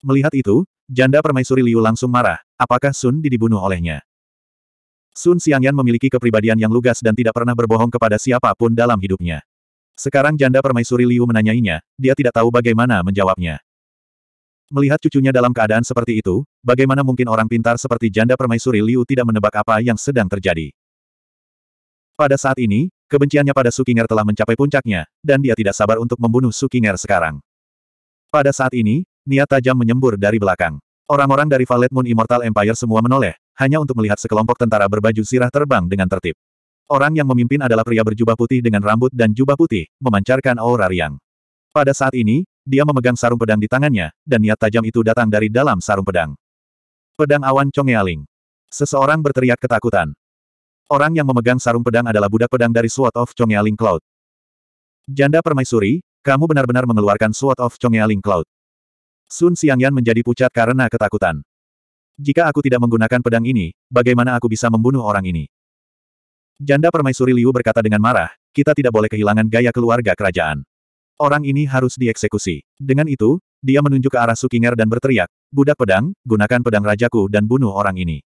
Melihat itu, Janda permaisuri Liu langsung marah, apakah Sun Di dibunuh olehnya? Sun Xiangyan memiliki kepribadian yang lugas dan tidak pernah berbohong kepada siapapun dalam hidupnya. Sekarang janda permaisuri Liu menanyainya, dia tidak tahu bagaimana menjawabnya. Melihat cucunya dalam keadaan seperti itu, bagaimana mungkin orang pintar seperti janda permaisuri Liu tidak menebak apa yang sedang terjadi? Pada saat ini, kebenciannya pada Sukinger telah mencapai puncaknya, dan dia tidak sabar untuk membunuh Sukinger sekarang. Pada saat ini, niat tajam menyembur dari belakang. Orang-orang dari Valet Moon Immortal Empire semua menoleh, hanya untuk melihat sekelompok tentara berbaju sirah terbang dengan tertib. Orang yang memimpin adalah pria berjubah putih dengan rambut dan jubah putih, memancarkan aura riang. Pada saat ini, dia memegang sarung pedang di tangannya, dan niat tajam itu datang dari dalam sarung pedang. Pedang awan Congealing. Seseorang berteriak ketakutan. Orang yang memegang sarung pedang adalah budak pedang dari Sword of Chongyaling Cloud. Janda permaisuri, kamu benar-benar mengeluarkan Sword of Chongyaling Cloud. Sun Xiangyan menjadi pucat karena ketakutan. Jika aku tidak menggunakan pedang ini, bagaimana aku bisa membunuh orang ini? Janda permaisuri Liu berkata dengan marah, kita tidak boleh kehilangan gaya keluarga kerajaan. Orang ini harus dieksekusi. Dengan itu, dia menunjuk ke arah Sukinger dan berteriak, Budak pedang, gunakan pedang rajaku dan bunuh orang ini.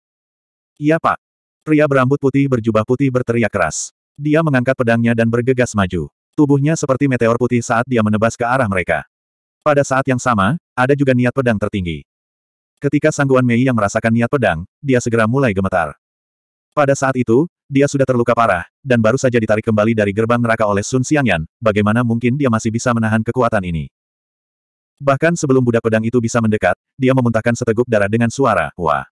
Iya pak. Pria berambut putih berjubah putih berteriak keras. Dia mengangkat pedangnya dan bergegas maju. Tubuhnya seperti meteor putih saat dia menebas ke arah mereka. Pada saat yang sama, ada juga niat pedang tertinggi. Ketika Sangguan Mei yang merasakan niat pedang, dia segera mulai gemetar. Pada saat itu, dia sudah terluka parah, dan baru saja ditarik kembali dari gerbang neraka oleh Sun Xiangyan, bagaimana mungkin dia masih bisa menahan kekuatan ini. Bahkan sebelum budak pedang itu bisa mendekat, dia memuntahkan seteguk darah dengan suara, wah.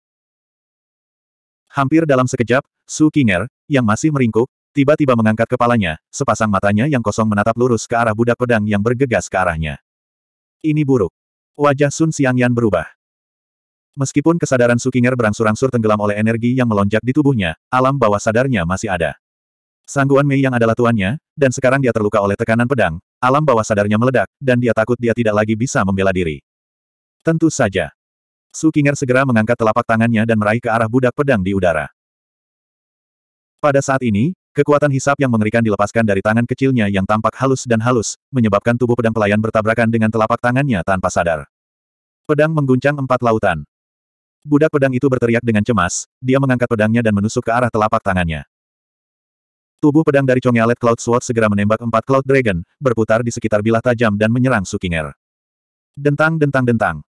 Hampir dalam sekejap, Su Qinger, yang masih meringkuk, tiba-tiba mengangkat kepalanya, sepasang matanya yang kosong menatap lurus ke arah budak pedang yang bergegas ke arahnya. Ini buruk. Wajah Sun Xiangyan berubah. Meskipun kesadaran Sukinger berangsur-angsur tenggelam oleh energi yang melonjak di tubuhnya, alam bawah sadarnya masih ada. Sangguan Mei yang adalah tuannya, dan sekarang dia terluka oleh tekanan pedang, alam bawah sadarnya meledak, dan dia takut dia tidak lagi bisa membela diri. Tentu saja. Sukinger segera mengangkat telapak tangannya dan meraih ke arah budak pedang di udara. Pada saat ini, Kekuatan hisap yang mengerikan dilepaskan dari tangan kecilnya yang tampak halus dan halus, menyebabkan tubuh pedang pelayan bertabrakan dengan telapak tangannya tanpa sadar. Pedang mengguncang empat lautan. Budak pedang itu berteriak dengan cemas, dia mengangkat pedangnya dan menusuk ke arah telapak tangannya. Tubuh pedang dari Congyalet Cloud Sword segera menembak empat Cloud Dragon, berputar di sekitar bilah tajam dan menyerang Sukinger. Dentang-dentang-dentang.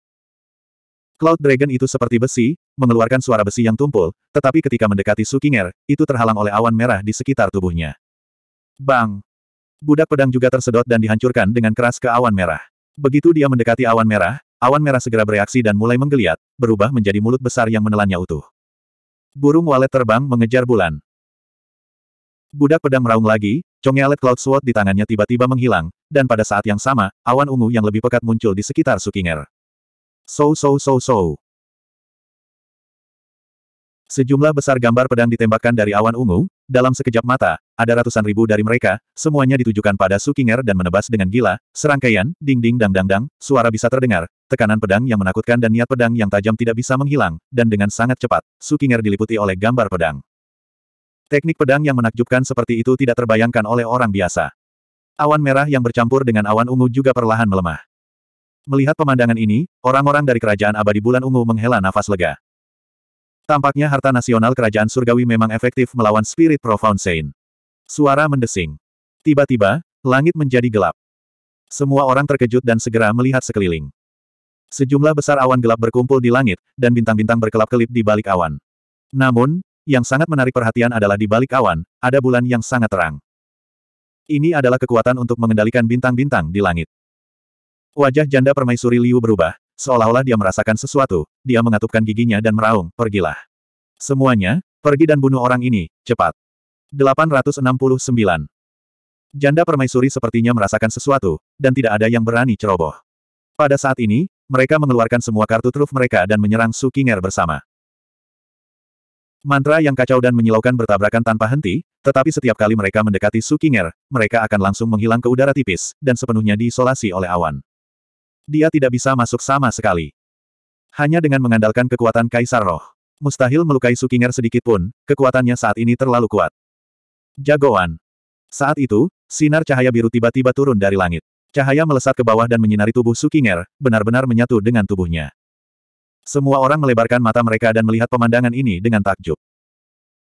Cloud Dragon itu seperti besi, mengeluarkan suara besi yang tumpul, tetapi ketika mendekati Sukinger, itu terhalang oleh awan merah di sekitar tubuhnya. Bang! Budak pedang juga tersedot dan dihancurkan dengan keras ke awan merah. Begitu dia mendekati awan merah, awan merah segera bereaksi dan mulai menggeliat, berubah menjadi mulut besar yang menelannya utuh. Burung walet terbang mengejar bulan. Budak pedang meraung lagi, congelet Cloud Sword di tangannya tiba-tiba menghilang, dan pada saat yang sama, awan ungu yang lebih pekat muncul di sekitar Sukinger. So so so so. Sejumlah besar gambar pedang ditembakkan dari awan ungu, dalam sekejap mata, ada ratusan ribu dari mereka, semuanya ditujukan pada Sukinger dan menebas dengan gila, serangkaian, ding-ding dang-dang-dang, suara bisa terdengar, tekanan pedang yang menakutkan dan niat pedang yang tajam tidak bisa menghilang, dan dengan sangat cepat, Sukinger diliputi oleh gambar pedang. Teknik pedang yang menakjubkan seperti itu tidak terbayangkan oleh orang biasa. Awan merah yang bercampur dengan awan ungu juga perlahan melemah. Melihat pemandangan ini, orang-orang dari kerajaan abadi bulan ungu menghela nafas lega. Tampaknya harta nasional kerajaan surgawi memang efektif melawan spirit profound Saint. Suara mendesing. Tiba-tiba, langit menjadi gelap. Semua orang terkejut dan segera melihat sekeliling. Sejumlah besar awan gelap berkumpul di langit, dan bintang-bintang berkelap-kelip di balik awan. Namun, yang sangat menarik perhatian adalah di balik awan, ada bulan yang sangat terang. Ini adalah kekuatan untuk mengendalikan bintang-bintang di langit. Wajah janda permaisuri Liu berubah, seolah-olah dia merasakan sesuatu, dia mengatupkan giginya dan meraung, pergilah. Semuanya, pergi dan bunuh orang ini, cepat. 869. Janda permaisuri sepertinya merasakan sesuatu, dan tidak ada yang berani ceroboh. Pada saat ini, mereka mengeluarkan semua kartu truf mereka dan menyerang Su Qinger bersama. Mantra yang kacau dan menyilaukan bertabrakan tanpa henti, tetapi setiap kali mereka mendekati Su Qinger, mereka akan langsung menghilang ke udara tipis, dan sepenuhnya diisolasi oleh awan dia tidak bisa masuk sama sekali. Hanya dengan mengandalkan kekuatan Kaisar Roh. Mustahil melukai Sukinger sedikit pun, kekuatannya saat ini terlalu kuat. Jagoan. Saat itu, sinar cahaya biru tiba-tiba turun dari langit. Cahaya melesat ke bawah dan menyinari tubuh Sukinger, benar-benar menyatu dengan tubuhnya. Semua orang melebarkan mata mereka dan melihat pemandangan ini dengan takjub.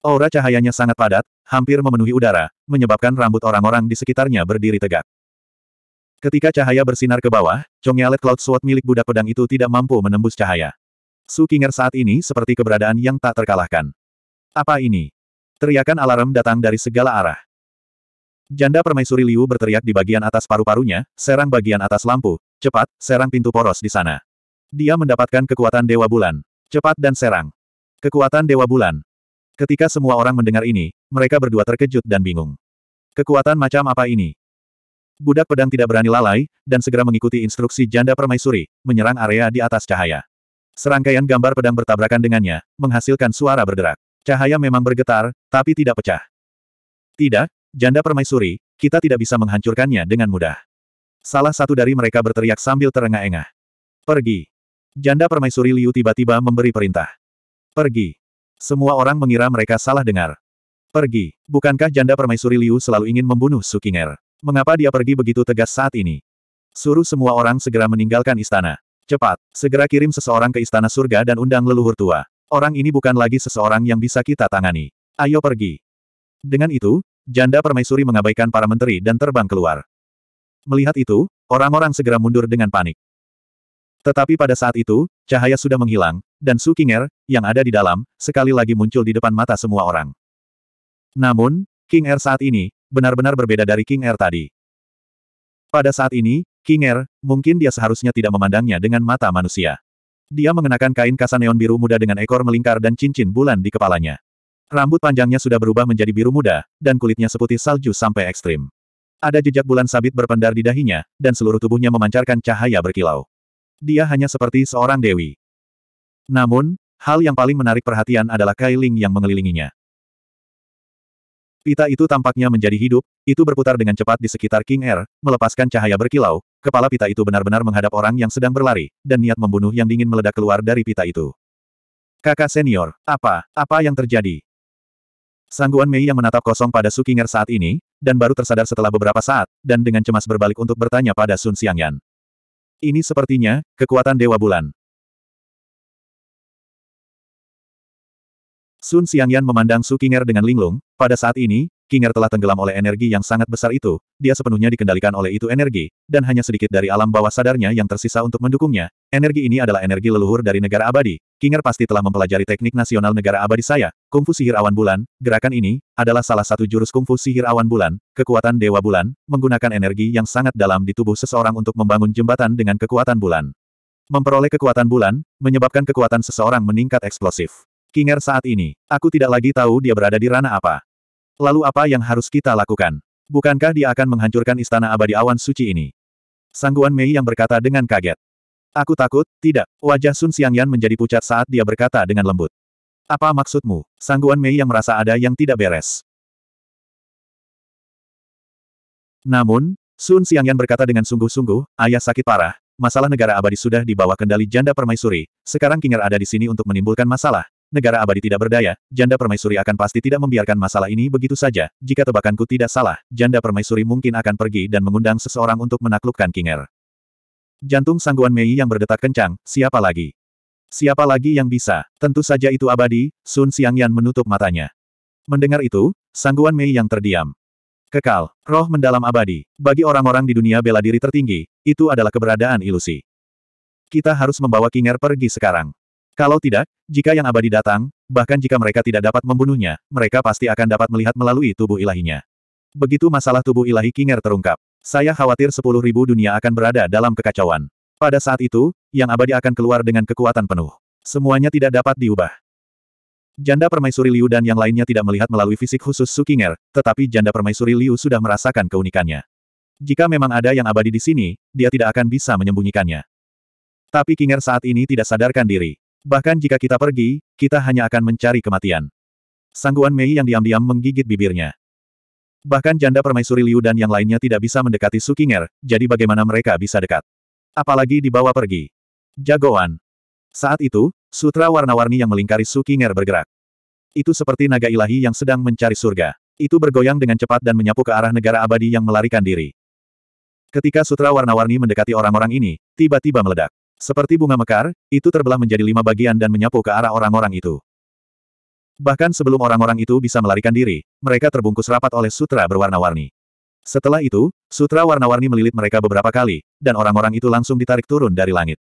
Aura cahayanya sangat padat, hampir memenuhi udara, menyebabkan rambut orang-orang di sekitarnya berdiri tegak. Ketika cahaya bersinar ke bawah, Congnya Let Cloud Sword milik budak pedang itu tidak mampu menembus cahaya. Su Kinger saat ini seperti keberadaan yang tak terkalahkan. Apa ini? Teriakan alarm datang dari segala arah. Janda permaisuri Liu berteriak di bagian atas paru-parunya, serang bagian atas lampu, cepat, serang pintu poros di sana. Dia mendapatkan kekuatan Dewa Bulan. Cepat dan serang. Kekuatan Dewa Bulan. Ketika semua orang mendengar ini, mereka berdua terkejut dan bingung. Kekuatan macam apa ini? Budak pedang tidak berani lalai, dan segera mengikuti instruksi janda permaisuri, menyerang area di atas cahaya. Serangkaian gambar pedang bertabrakan dengannya, menghasilkan suara berderak. Cahaya memang bergetar, tapi tidak pecah. Tidak, janda permaisuri, kita tidak bisa menghancurkannya dengan mudah. Salah satu dari mereka berteriak sambil terengah-engah. Pergi. Janda permaisuri Liu tiba-tiba memberi perintah. Pergi. Semua orang mengira mereka salah dengar. Pergi. Bukankah janda permaisuri Liu selalu ingin membunuh Sukinger? Mengapa dia pergi begitu tegas saat ini? Suruh semua orang segera meninggalkan istana. Cepat, segera kirim seseorang ke istana surga dan undang leluhur tua. Orang ini bukan lagi seseorang yang bisa kita tangani. Ayo pergi. Dengan itu, janda permaisuri mengabaikan para menteri dan terbang keluar. Melihat itu, orang-orang segera mundur dengan panik. Tetapi pada saat itu, cahaya sudah menghilang, dan Su King'er yang ada di dalam, sekali lagi muncul di depan mata semua orang. Namun, King Er saat ini, benar-benar berbeda dari King Air tadi. Pada saat ini, King Air, mungkin dia seharusnya tidak memandangnya dengan mata manusia. Dia mengenakan kain kasa neon biru muda dengan ekor melingkar dan cincin bulan di kepalanya. Rambut panjangnya sudah berubah menjadi biru muda, dan kulitnya seputih salju sampai ekstrim. Ada jejak bulan sabit berpendar di dahinya, dan seluruh tubuhnya memancarkan cahaya berkilau. Dia hanya seperti seorang dewi. Namun, hal yang paling menarik perhatian adalah Kailing yang mengelilinginya. Pita itu tampaknya menjadi hidup, itu berputar dengan cepat di sekitar King Air, melepaskan cahaya berkilau, kepala pita itu benar-benar menghadap orang yang sedang berlari, dan niat membunuh yang dingin meledak keluar dari pita itu. Kakak senior, apa, apa yang terjadi? Sangguan Mei yang menatap kosong pada Su King Air saat ini, dan baru tersadar setelah beberapa saat, dan dengan cemas berbalik untuk bertanya pada Sun Xiangyan. Ini sepertinya, kekuatan Dewa Bulan. Sun Xiangyan memandang Su Qinger dengan linglung, pada saat ini, Qinger telah tenggelam oleh energi yang sangat besar itu, dia sepenuhnya dikendalikan oleh itu energi, dan hanya sedikit dari alam bawah sadarnya yang tersisa untuk mendukungnya. Energi ini adalah energi leluhur dari negara abadi. Qinger pasti telah mempelajari teknik nasional negara abadi saya, kungfu sihir awan bulan, gerakan ini, adalah salah satu jurus kungfu sihir awan bulan, kekuatan dewa bulan, menggunakan energi yang sangat dalam di tubuh seseorang untuk membangun jembatan dengan kekuatan bulan. Memperoleh kekuatan bulan, menyebabkan kekuatan seseorang meningkat eksplosif. Kinger saat ini, aku tidak lagi tahu dia berada di ranah apa. Lalu apa yang harus kita lakukan? Bukankah dia akan menghancurkan istana abadi awan suci ini? Sangguan Mei yang berkata dengan kaget. Aku takut, tidak. Wajah Sun Xiangyan menjadi pucat saat dia berkata dengan lembut. Apa maksudmu? Sangguan Mei yang merasa ada yang tidak beres. Namun, Sun Xiangyan berkata dengan sungguh-sungguh, ayah sakit parah, masalah negara abadi sudah dibawa kendali janda permaisuri, sekarang Kinger ada di sini untuk menimbulkan masalah, negara abadi tidak berdaya, janda permaisuri akan pasti tidak membiarkan masalah ini begitu saja. Jika tebakanku tidak salah, janda permaisuri mungkin akan pergi dan mengundang seseorang untuk menaklukkan Kinger. Jantung sangguan Mei yang berdetak kencang, siapa lagi? Siapa lagi yang bisa? Tentu saja itu abadi, Sun Xiangyan menutup matanya. Mendengar itu, sangguan Mei yang terdiam. Kekal, roh mendalam abadi. Bagi orang-orang di dunia bela diri tertinggi, itu adalah keberadaan ilusi. Kita harus membawa Kinger pergi sekarang. Kalau tidak, jika yang abadi datang, bahkan jika mereka tidak dapat membunuhnya, mereka pasti akan dapat melihat melalui tubuh ilahinya. Begitu masalah tubuh ilahi Kinger terungkap. Saya khawatir sepuluh ribu dunia akan berada dalam kekacauan. Pada saat itu, yang abadi akan keluar dengan kekuatan penuh. Semuanya tidak dapat diubah. Janda permaisuri Liu dan yang lainnya tidak melihat melalui fisik khusus Su King'er, tetapi janda permaisuri Liu sudah merasakan keunikannya. Jika memang ada yang abadi di sini, dia tidak akan bisa menyembunyikannya. Tapi Kinger saat ini tidak sadarkan diri. Bahkan jika kita pergi, kita hanya akan mencari kematian. Sangguan Mei yang diam-diam menggigit bibirnya. Bahkan janda permaisuri Liu dan yang lainnya tidak bisa mendekati Sukinger, jadi bagaimana mereka bisa dekat? Apalagi dibawa pergi. Jagoan. Saat itu, sutra warna-warni yang melingkari Sukinger bergerak. Itu seperti naga ilahi yang sedang mencari surga. Itu bergoyang dengan cepat dan menyapu ke arah negara abadi yang melarikan diri. Ketika sutra warna-warni mendekati orang-orang ini, tiba-tiba meledak. Seperti bunga mekar, itu terbelah menjadi lima bagian dan menyapu ke arah orang-orang itu. Bahkan sebelum orang-orang itu bisa melarikan diri, mereka terbungkus rapat oleh sutra berwarna-warni. Setelah itu, sutra warna-warni melilit mereka beberapa kali, dan orang-orang itu langsung ditarik turun dari langit.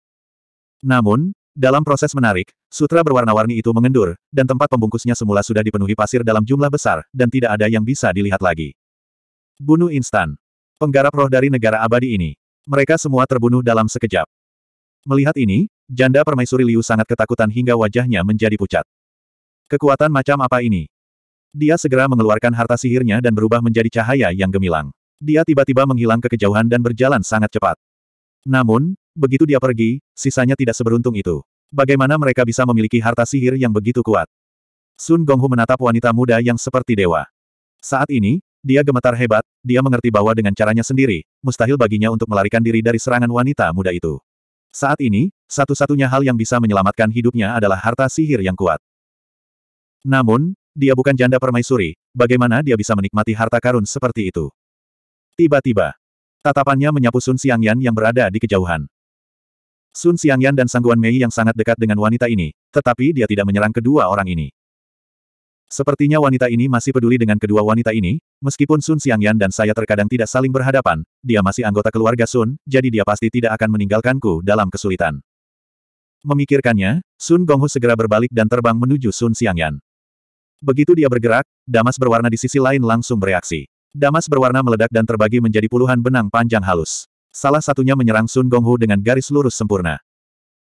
Namun, dalam proses menarik, sutra berwarna-warni itu mengendur, dan tempat pembungkusnya semula sudah dipenuhi pasir dalam jumlah besar, dan tidak ada yang bisa dilihat lagi. Bunuh instan. Penggarap roh dari negara abadi ini. Mereka semua terbunuh dalam sekejap. Melihat ini, janda permaisuri Liu sangat ketakutan hingga wajahnya menjadi pucat. Kekuatan macam apa ini? Dia segera mengeluarkan harta sihirnya dan berubah menjadi cahaya yang gemilang. Dia tiba-tiba menghilang ke kejauhan dan berjalan sangat cepat. Namun, begitu dia pergi, sisanya tidak seberuntung itu. Bagaimana mereka bisa memiliki harta sihir yang begitu kuat? Sun Gonghu menatap wanita muda yang seperti dewa. Saat ini, dia gemetar hebat, dia mengerti bahwa dengan caranya sendiri, mustahil baginya untuk melarikan diri dari serangan wanita muda itu. Saat ini, satu-satunya hal yang bisa menyelamatkan hidupnya adalah harta sihir yang kuat. Namun, dia bukan janda permaisuri, bagaimana dia bisa menikmati harta karun seperti itu? Tiba-tiba, tatapannya menyapu Sun Xiangyan yang berada di kejauhan. Sun Xiangyan dan Sangguan Mei yang sangat dekat dengan wanita ini, tetapi dia tidak menyerang kedua orang ini. Sepertinya wanita ini masih peduli dengan kedua wanita ini, meskipun Sun Xiangyan dan saya terkadang tidak saling berhadapan, dia masih anggota keluarga Sun, jadi dia pasti tidak akan meninggalkanku dalam kesulitan. Memikirkannya, Sun Gonghu segera berbalik dan terbang menuju Sun Xiangyan. Begitu dia bergerak, damas berwarna di sisi lain langsung bereaksi. Damas berwarna meledak dan terbagi menjadi puluhan benang panjang halus. Salah satunya menyerang Sun Gonghu dengan garis lurus sempurna.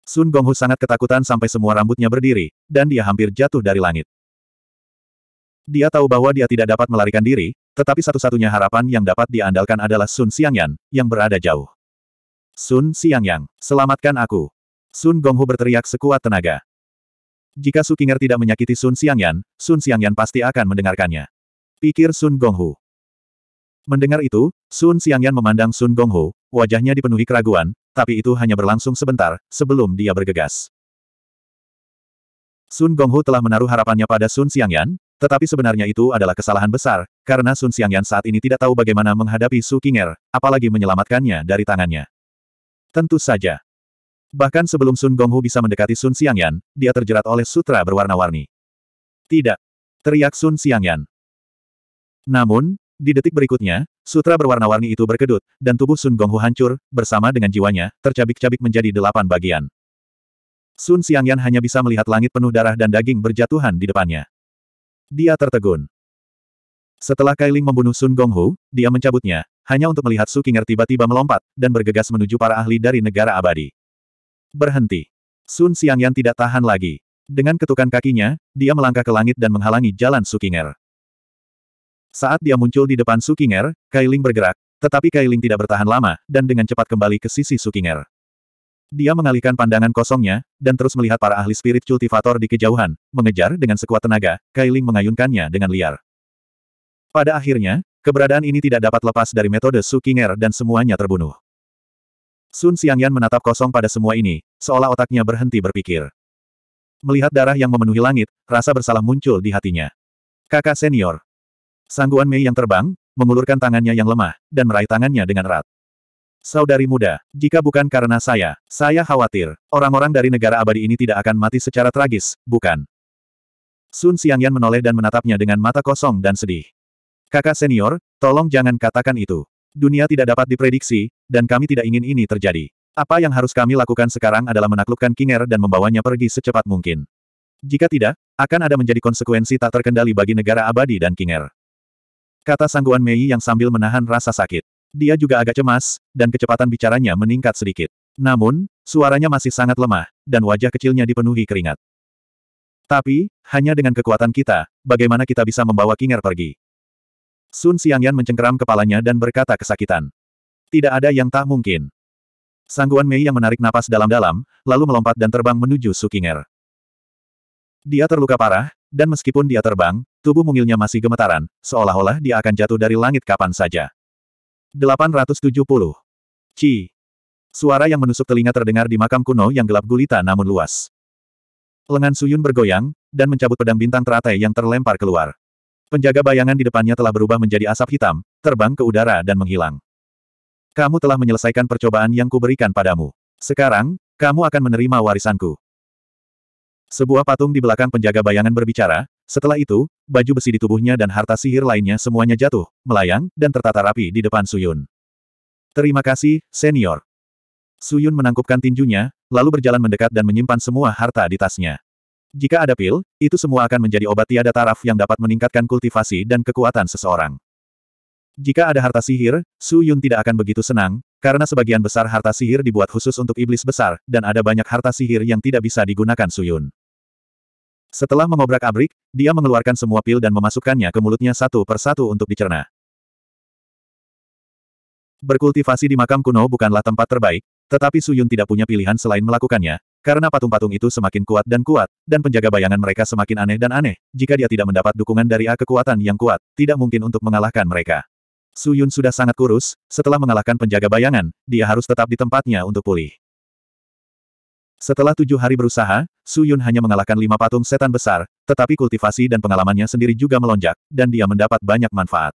Sun Gonghu sangat ketakutan sampai semua rambutnya berdiri, dan dia hampir jatuh dari langit. Dia tahu bahwa dia tidak dapat melarikan diri, tetapi satu-satunya harapan yang dapat diandalkan adalah Sun Xiangyan, yang berada jauh. Sun Xiangyan, selamatkan aku. Sun Gonghu berteriak sekuat tenaga. Jika Su Qinger tidak menyakiti Sun Xiangyan, Sun Xiangyan pasti akan mendengarkannya. Pikir Sun Gonghu. Mendengar itu, Sun Xiangyan memandang Sun Gonghu, wajahnya dipenuhi keraguan, tapi itu hanya berlangsung sebentar, sebelum dia bergegas. Sun Gonghu telah menaruh harapannya pada Sun Xiangyan, tetapi sebenarnya itu adalah kesalahan besar, karena Sun Xiangyan saat ini tidak tahu bagaimana menghadapi Su Qinger, apalagi menyelamatkannya dari tangannya. Tentu saja. Bahkan sebelum Sun Gonghu bisa mendekati Sun Xiangyan, dia terjerat oleh sutra berwarna-warni. Tidak. Teriak Sun Xiangyan. Namun, di detik berikutnya, sutra berwarna-warni itu berkedut, dan tubuh Sun Gonghu hancur, bersama dengan jiwanya, tercabik-cabik menjadi delapan bagian. Sun Xiangyan hanya bisa melihat langit penuh darah dan daging berjatuhan di depannya. Dia tertegun. Setelah Kailing membunuh Sun Gonghu, dia mencabutnya, hanya untuk melihat Su Qinger tiba-tiba melompat, dan bergegas menuju para ahli dari negara abadi. Berhenti. Sun Xiangyan tidak tahan lagi. Dengan ketukan kakinya, dia melangkah ke langit dan menghalangi jalan Su Qinger. Saat dia muncul di depan Su Qinger, Kailing bergerak, tetapi Kailing tidak bertahan lama, dan dengan cepat kembali ke sisi Su Qinger. Dia mengalihkan pandangan kosongnya, dan terus melihat para ahli spirit kultivator di kejauhan, mengejar dengan sekuat tenaga, Kailing mengayunkannya dengan liar. Pada akhirnya, keberadaan ini tidak dapat lepas dari metode Su Qinger dan semuanya terbunuh. Sun Xiangyan menatap kosong pada semua ini, seolah otaknya berhenti berpikir. Melihat darah yang memenuhi langit, rasa bersalah muncul di hatinya. Kakak senior. Sangguan Mei yang terbang, mengulurkan tangannya yang lemah, dan meraih tangannya dengan erat. Saudari muda, jika bukan karena saya, saya khawatir, orang-orang dari negara abadi ini tidak akan mati secara tragis, bukan? Sun Xiangyan menoleh dan menatapnya dengan mata kosong dan sedih. Kakak senior, tolong jangan katakan itu. Dunia tidak dapat diprediksi, dan kami tidak ingin ini terjadi. Apa yang harus kami lakukan sekarang adalah menaklukkan Kinger dan membawanya pergi secepat mungkin. Jika tidak, akan ada menjadi konsekuensi tak terkendali bagi negara abadi dan Kinger. Kata sangguan Mei yang sambil menahan rasa sakit. Dia juga agak cemas, dan kecepatan bicaranya meningkat sedikit. Namun, suaranya masih sangat lemah, dan wajah kecilnya dipenuhi keringat. Tapi, hanya dengan kekuatan kita, bagaimana kita bisa membawa Kinger pergi? Sun Xiangyan mencengkeram kepalanya dan berkata kesakitan. Tidak ada yang tak mungkin. Sangguan Mei yang menarik napas dalam-dalam, lalu melompat dan terbang menuju Su Kinger. Dia terluka parah, dan meskipun dia terbang, tubuh mungilnya masih gemetaran, seolah-olah dia akan jatuh dari langit kapan saja. 870. Ci. Suara yang menusuk telinga terdengar di makam kuno yang gelap gulita namun luas. Lengan Suyun bergoyang, dan mencabut pedang bintang teratai yang terlempar keluar. Penjaga bayangan di depannya telah berubah menjadi asap hitam, terbang ke udara dan menghilang. Kamu telah menyelesaikan percobaan yang kuberikan padamu. Sekarang, kamu akan menerima warisanku. Sebuah patung di belakang penjaga bayangan berbicara, setelah itu, baju besi di tubuhnya dan harta sihir lainnya semuanya jatuh, melayang, dan tertata rapi di depan Suyun. Terima kasih, senior. Suyun menangkupkan tinjunya, lalu berjalan mendekat dan menyimpan semua harta di tasnya. Jika ada pil, itu semua akan menjadi obat tiada taraf yang dapat meningkatkan kultivasi dan kekuatan seseorang. Jika ada harta sihir, Su Yun tidak akan begitu senang, karena sebagian besar harta sihir dibuat khusus untuk iblis besar, dan ada banyak harta sihir yang tidak bisa digunakan Su Yun. Setelah mengobrak-abrik, dia mengeluarkan semua pil dan memasukkannya ke mulutnya satu per satu untuk dicerna. Berkultivasi di makam kuno bukanlah tempat terbaik, tetapi Suyun tidak punya pilihan selain melakukannya, karena patung-patung itu semakin kuat dan kuat, dan penjaga bayangan mereka semakin aneh dan aneh, jika dia tidak mendapat dukungan dari A kekuatan yang kuat, tidak mungkin untuk mengalahkan mereka. Suyun sudah sangat kurus, setelah mengalahkan penjaga bayangan, dia harus tetap di tempatnya untuk pulih. Setelah tujuh hari berusaha, Su Yun hanya mengalahkan lima patung setan besar, tetapi kultivasi dan pengalamannya sendiri juga melonjak, dan dia mendapat banyak manfaat.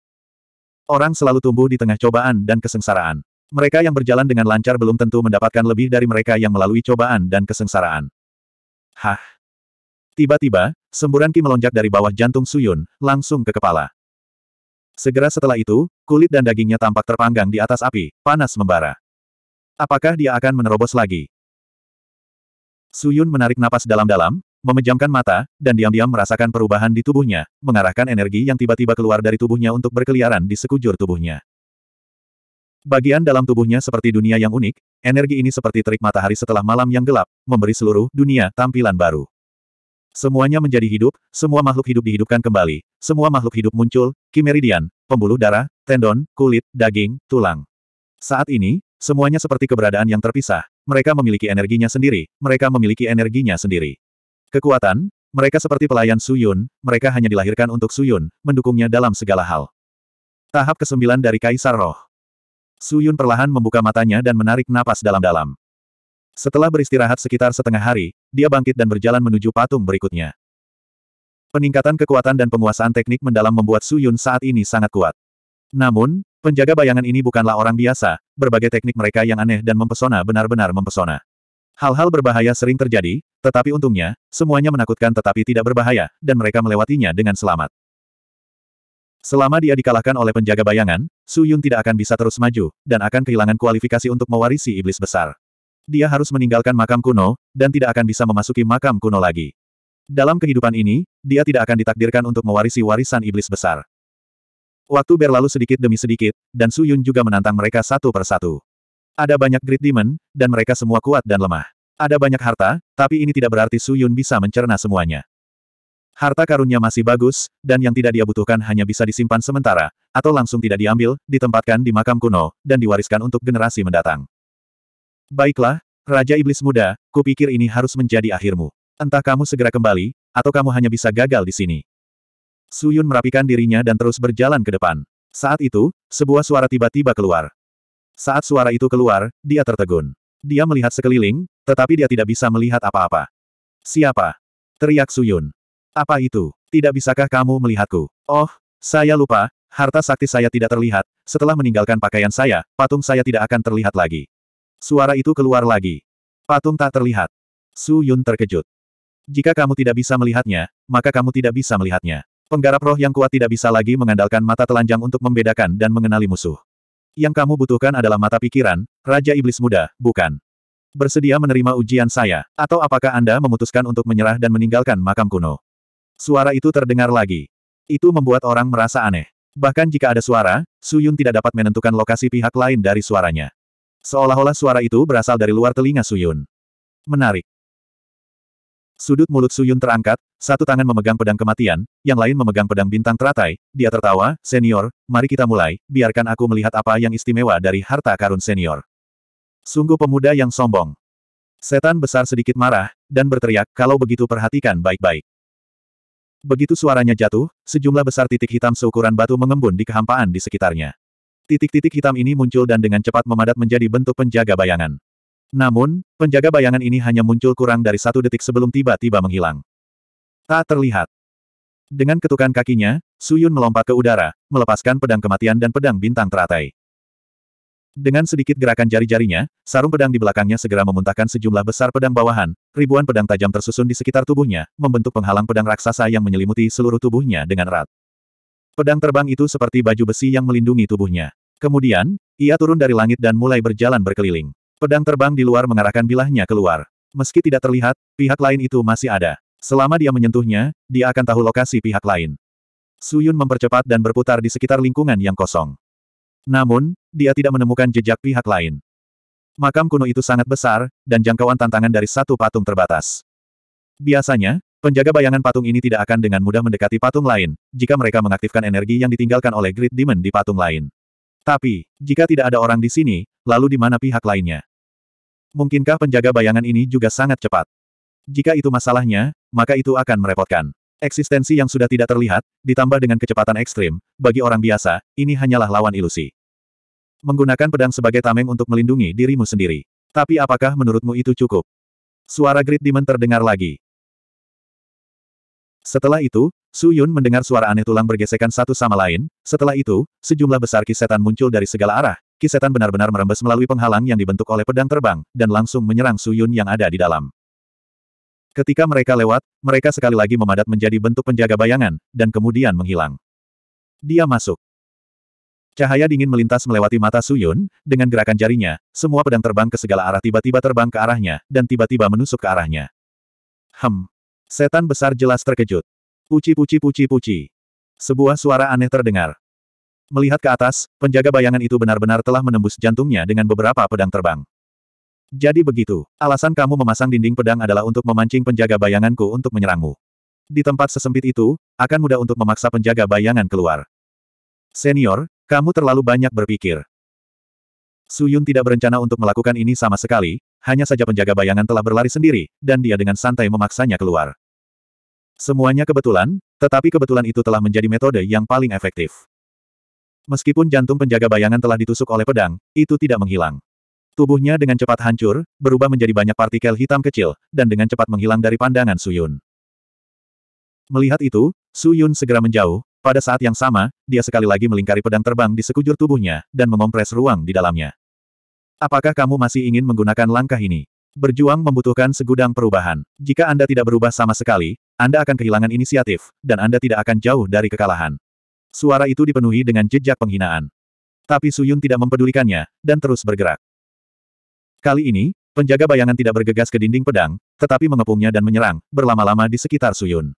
Orang selalu tumbuh di tengah cobaan dan kesengsaraan. Mereka yang berjalan dengan lancar belum tentu mendapatkan lebih dari mereka yang melalui cobaan dan kesengsaraan. Hah? Tiba-tiba, semburan Ki melonjak dari bawah jantung Su Yun langsung ke kepala. Segera setelah itu, kulit dan dagingnya tampak terpanggang di atas api, panas membara. Apakah dia akan menerobos lagi? Suyun menarik napas dalam-dalam, memejamkan mata, dan diam-diam merasakan perubahan di tubuhnya, mengarahkan energi yang tiba-tiba keluar dari tubuhnya untuk berkeliaran di sekujur tubuhnya. Bagian dalam tubuhnya seperti dunia yang unik, energi ini seperti terik matahari setelah malam yang gelap, memberi seluruh dunia tampilan baru. Semuanya menjadi hidup, semua makhluk hidup dihidupkan kembali, semua makhluk hidup muncul, kimeridian, pembuluh darah, tendon, kulit, daging, tulang. Saat ini, semuanya seperti keberadaan yang terpisah, mereka memiliki energinya sendiri, mereka memiliki energinya sendiri. Kekuatan, mereka seperti pelayan Suyun, mereka hanya dilahirkan untuk Suyun, mendukungnya dalam segala hal. Tahap kesembilan dari Kaisar Roh. Suyun perlahan membuka matanya dan menarik napas dalam-dalam. Setelah beristirahat sekitar setengah hari, dia bangkit dan berjalan menuju patung berikutnya. Peningkatan kekuatan dan penguasaan teknik mendalam membuat Suyun saat ini sangat kuat. Namun, Penjaga bayangan ini bukanlah orang biasa, berbagai teknik mereka yang aneh dan mempesona benar-benar mempesona. Hal-hal berbahaya sering terjadi, tetapi untungnya, semuanya menakutkan tetapi tidak berbahaya, dan mereka melewatinya dengan selamat. Selama dia dikalahkan oleh penjaga bayangan, Su Yun tidak akan bisa terus maju, dan akan kehilangan kualifikasi untuk mewarisi iblis besar. Dia harus meninggalkan makam kuno, dan tidak akan bisa memasuki makam kuno lagi. Dalam kehidupan ini, dia tidak akan ditakdirkan untuk mewarisi warisan iblis besar. Waktu berlalu sedikit demi sedikit, dan Su Yun juga menantang mereka satu per satu. Ada banyak Great Demon, dan mereka semua kuat dan lemah. Ada banyak harta, tapi ini tidak berarti Su Yun bisa mencerna semuanya. Harta karunnya masih bagus, dan yang tidak dia butuhkan hanya bisa disimpan sementara, atau langsung tidak diambil, ditempatkan di makam kuno, dan diwariskan untuk generasi mendatang. Baiklah, Raja Iblis Muda, kupikir ini harus menjadi akhirmu. Entah kamu segera kembali, atau kamu hanya bisa gagal di sini. Suyun merapikan dirinya dan terus berjalan ke depan. Saat itu, sebuah suara tiba-tiba keluar. Saat suara itu keluar, dia tertegun. Dia melihat sekeliling, tetapi dia tidak bisa melihat apa-apa. Siapa? Teriak Suyun. Apa itu? Tidak bisakah kamu melihatku? Oh, saya lupa, harta sakti saya tidak terlihat, setelah meninggalkan pakaian saya, patung saya tidak akan terlihat lagi. Suara itu keluar lagi. Patung tak terlihat. Su Yun terkejut. Jika kamu tidak bisa melihatnya, maka kamu tidak bisa melihatnya. Penggarap roh yang kuat tidak bisa lagi mengandalkan mata telanjang untuk membedakan dan mengenali musuh. Yang kamu butuhkan adalah mata pikiran, Raja Iblis Muda, bukan. Bersedia menerima ujian saya, atau apakah Anda memutuskan untuk menyerah dan meninggalkan makam kuno? Suara itu terdengar lagi. Itu membuat orang merasa aneh. Bahkan jika ada suara, Suyun tidak dapat menentukan lokasi pihak lain dari suaranya. Seolah-olah suara itu berasal dari luar telinga Suyun. Menarik. Sudut mulut Suyun terangkat, satu tangan memegang pedang kematian, yang lain memegang pedang bintang teratai, dia tertawa, senior, mari kita mulai, biarkan aku melihat apa yang istimewa dari harta karun senior. Sungguh pemuda yang sombong. Setan besar sedikit marah, dan berteriak, kalau begitu perhatikan baik-baik. Begitu suaranya jatuh, sejumlah besar titik hitam seukuran batu mengembun di kehampaan di sekitarnya. Titik-titik hitam ini muncul dan dengan cepat memadat menjadi bentuk penjaga bayangan. Namun, penjaga bayangan ini hanya muncul kurang dari satu detik sebelum tiba-tiba menghilang. Tak ah, terlihat. Dengan ketukan kakinya, Suyun melompat ke udara, melepaskan pedang kematian dan pedang bintang teratai. Dengan sedikit gerakan jari-jarinya, sarung pedang di belakangnya segera memuntahkan sejumlah besar pedang bawahan, ribuan pedang tajam tersusun di sekitar tubuhnya, membentuk penghalang pedang raksasa yang menyelimuti seluruh tubuhnya dengan erat. Pedang terbang itu seperti baju besi yang melindungi tubuhnya. Kemudian, ia turun dari langit dan mulai berjalan berkeliling. Pedang terbang di luar mengarahkan bilahnya keluar. Meski tidak terlihat, pihak lain itu masih ada. Selama dia menyentuhnya, dia akan tahu lokasi pihak lain. Suyun mempercepat dan berputar di sekitar lingkungan yang kosong. Namun, dia tidak menemukan jejak pihak lain. Makam kuno itu sangat besar, dan jangkauan tantangan dari satu patung terbatas. Biasanya, penjaga bayangan patung ini tidak akan dengan mudah mendekati patung lain, jika mereka mengaktifkan energi yang ditinggalkan oleh Great Demon di patung lain. Tapi, jika tidak ada orang di sini, lalu di mana pihak lainnya? Mungkinkah penjaga bayangan ini juga sangat cepat? Jika itu masalahnya, maka itu akan merepotkan. Eksistensi yang sudah tidak terlihat, ditambah dengan kecepatan ekstrim, bagi orang biasa, ini hanyalah lawan ilusi. Menggunakan pedang sebagai tameng untuk melindungi dirimu sendiri. Tapi apakah menurutmu itu cukup? Suara Great Demon terdengar lagi. Setelah itu, Su Yun mendengar suara aneh tulang bergesekan satu sama lain, setelah itu, sejumlah besar kisetan muncul dari segala arah, kisetan benar-benar merembes melalui penghalang yang dibentuk oleh pedang terbang, dan langsung menyerang Su Yun yang ada di dalam. Ketika mereka lewat, mereka sekali lagi memadat menjadi bentuk penjaga bayangan, dan kemudian menghilang. Dia masuk. Cahaya dingin melintas melewati mata Suyun, dengan gerakan jarinya, semua pedang terbang ke segala arah tiba-tiba terbang ke arahnya, dan tiba-tiba menusuk ke arahnya. Hem. Setan besar jelas terkejut. Puci-puci-puci-puci. Sebuah suara aneh terdengar. Melihat ke atas, penjaga bayangan itu benar-benar telah menembus jantungnya dengan beberapa pedang terbang. Jadi begitu, alasan kamu memasang dinding pedang adalah untuk memancing penjaga bayanganku untuk menyerangmu. Di tempat sesempit itu, akan mudah untuk memaksa penjaga bayangan keluar. Senior, kamu terlalu banyak berpikir. Suyun tidak berencana untuk melakukan ini sama sekali, hanya saja penjaga bayangan telah berlari sendiri, dan dia dengan santai memaksanya keluar. Semuanya kebetulan, tetapi kebetulan itu telah menjadi metode yang paling efektif. Meskipun jantung penjaga bayangan telah ditusuk oleh pedang, itu tidak menghilang. Tubuhnya dengan cepat hancur, berubah menjadi banyak partikel hitam kecil, dan dengan cepat menghilang dari pandangan Suyun. Melihat itu, Suyun segera menjauh, pada saat yang sama, dia sekali lagi melingkari pedang terbang di sekujur tubuhnya, dan mengompres ruang di dalamnya. Apakah kamu masih ingin menggunakan langkah ini? Berjuang membutuhkan segudang perubahan. Jika Anda tidak berubah sama sekali, Anda akan kehilangan inisiatif, dan Anda tidak akan jauh dari kekalahan. Suara itu dipenuhi dengan jejak penghinaan. Tapi Suyun tidak mempedulikannya, dan terus bergerak. Kali ini, penjaga bayangan tidak bergegas ke dinding pedang, tetapi mengepungnya dan menyerang, berlama-lama di sekitar Suyun.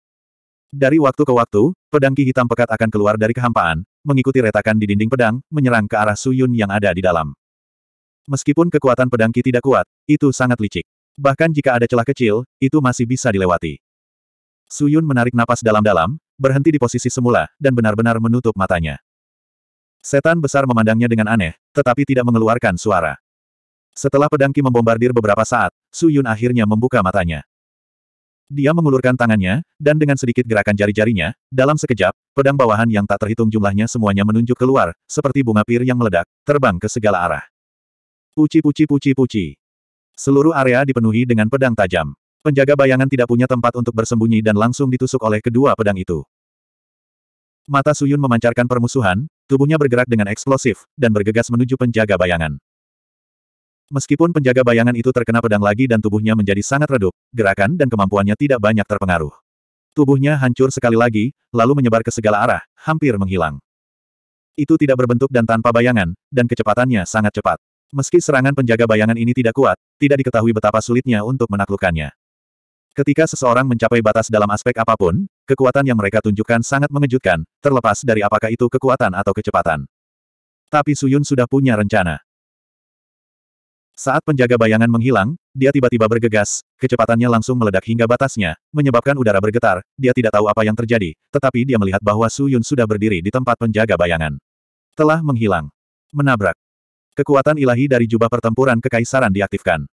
Dari waktu ke waktu, pedang ki hitam pekat akan keluar dari kehampaan, mengikuti retakan di dinding pedang, menyerang ke arah Suyun yang ada di dalam. Meskipun kekuatan pedang ki tidak kuat, itu sangat licik. Bahkan jika ada celah kecil, itu masih bisa dilewati. Suyun menarik napas dalam-dalam, berhenti di posisi semula, dan benar-benar menutup matanya. Setan besar memandangnya dengan aneh, tetapi tidak mengeluarkan suara. Setelah pedangki membombardir beberapa saat, Su Yun akhirnya membuka matanya. Dia mengulurkan tangannya, dan dengan sedikit gerakan jari-jarinya, dalam sekejap, pedang bawahan yang tak terhitung jumlahnya semuanya menunjuk keluar, seperti bunga pir yang meledak, terbang ke segala arah. Puci-puci-puci-puci. Seluruh area dipenuhi dengan pedang tajam. Penjaga bayangan tidak punya tempat untuk bersembunyi dan langsung ditusuk oleh kedua pedang itu. Mata Suyun memancarkan permusuhan, tubuhnya bergerak dengan eksplosif, dan bergegas menuju penjaga bayangan. Meskipun penjaga bayangan itu terkena pedang lagi dan tubuhnya menjadi sangat redup, gerakan dan kemampuannya tidak banyak terpengaruh. Tubuhnya hancur sekali lagi, lalu menyebar ke segala arah, hampir menghilang. Itu tidak berbentuk dan tanpa bayangan, dan kecepatannya sangat cepat. Meski serangan penjaga bayangan ini tidak kuat, tidak diketahui betapa sulitnya untuk menaklukkannya. Ketika seseorang mencapai batas dalam aspek apapun, kekuatan yang mereka tunjukkan sangat mengejutkan, terlepas dari apakah itu kekuatan atau kecepatan. Tapi Suyun sudah punya rencana. Saat penjaga bayangan menghilang, dia tiba-tiba bergegas, kecepatannya langsung meledak hingga batasnya, menyebabkan udara bergetar, dia tidak tahu apa yang terjadi, tetapi dia melihat bahwa Su Yun sudah berdiri di tempat penjaga bayangan. Telah menghilang. Menabrak. Kekuatan ilahi dari jubah pertempuran kekaisaran diaktifkan.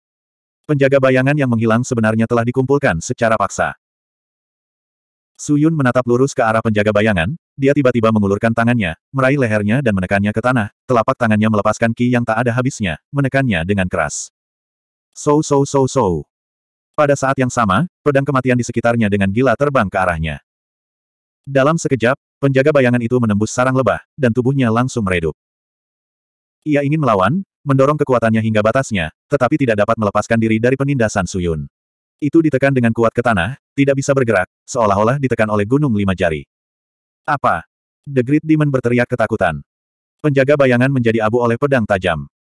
Penjaga bayangan yang menghilang sebenarnya telah dikumpulkan secara paksa. Suyun menatap lurus ke arah penjaga bayangan, dia tiba-tiba mengulurkan tangannya, meraih lehernya dan menekannya ke tanah, telapak tangannya melepaskan ki yang tak ada habisnya, menekannya dengan keras. So so so so. Pada saat yang sama, pedang kematian di sekitarnya dengan gila terbang ke arahnya. Dalam sekejap, penjaga bayangan itu menembus sarang lebah, dan tubuhnya langsung meredup. Ia ingin melawan, mendorong kekuatannya hingga batasnya, tetapi tidak dapat melepaskan diri dari penindasan Suyun. Itu ditekan dengan kuat ke tanah, tidak bisa bergerak, seolah-olah ditekan oleh gunung lima jari. Apa? The Great Demon berteriak ketakutan. Penjaga bayangan menjadi abu oleh pedang tajam.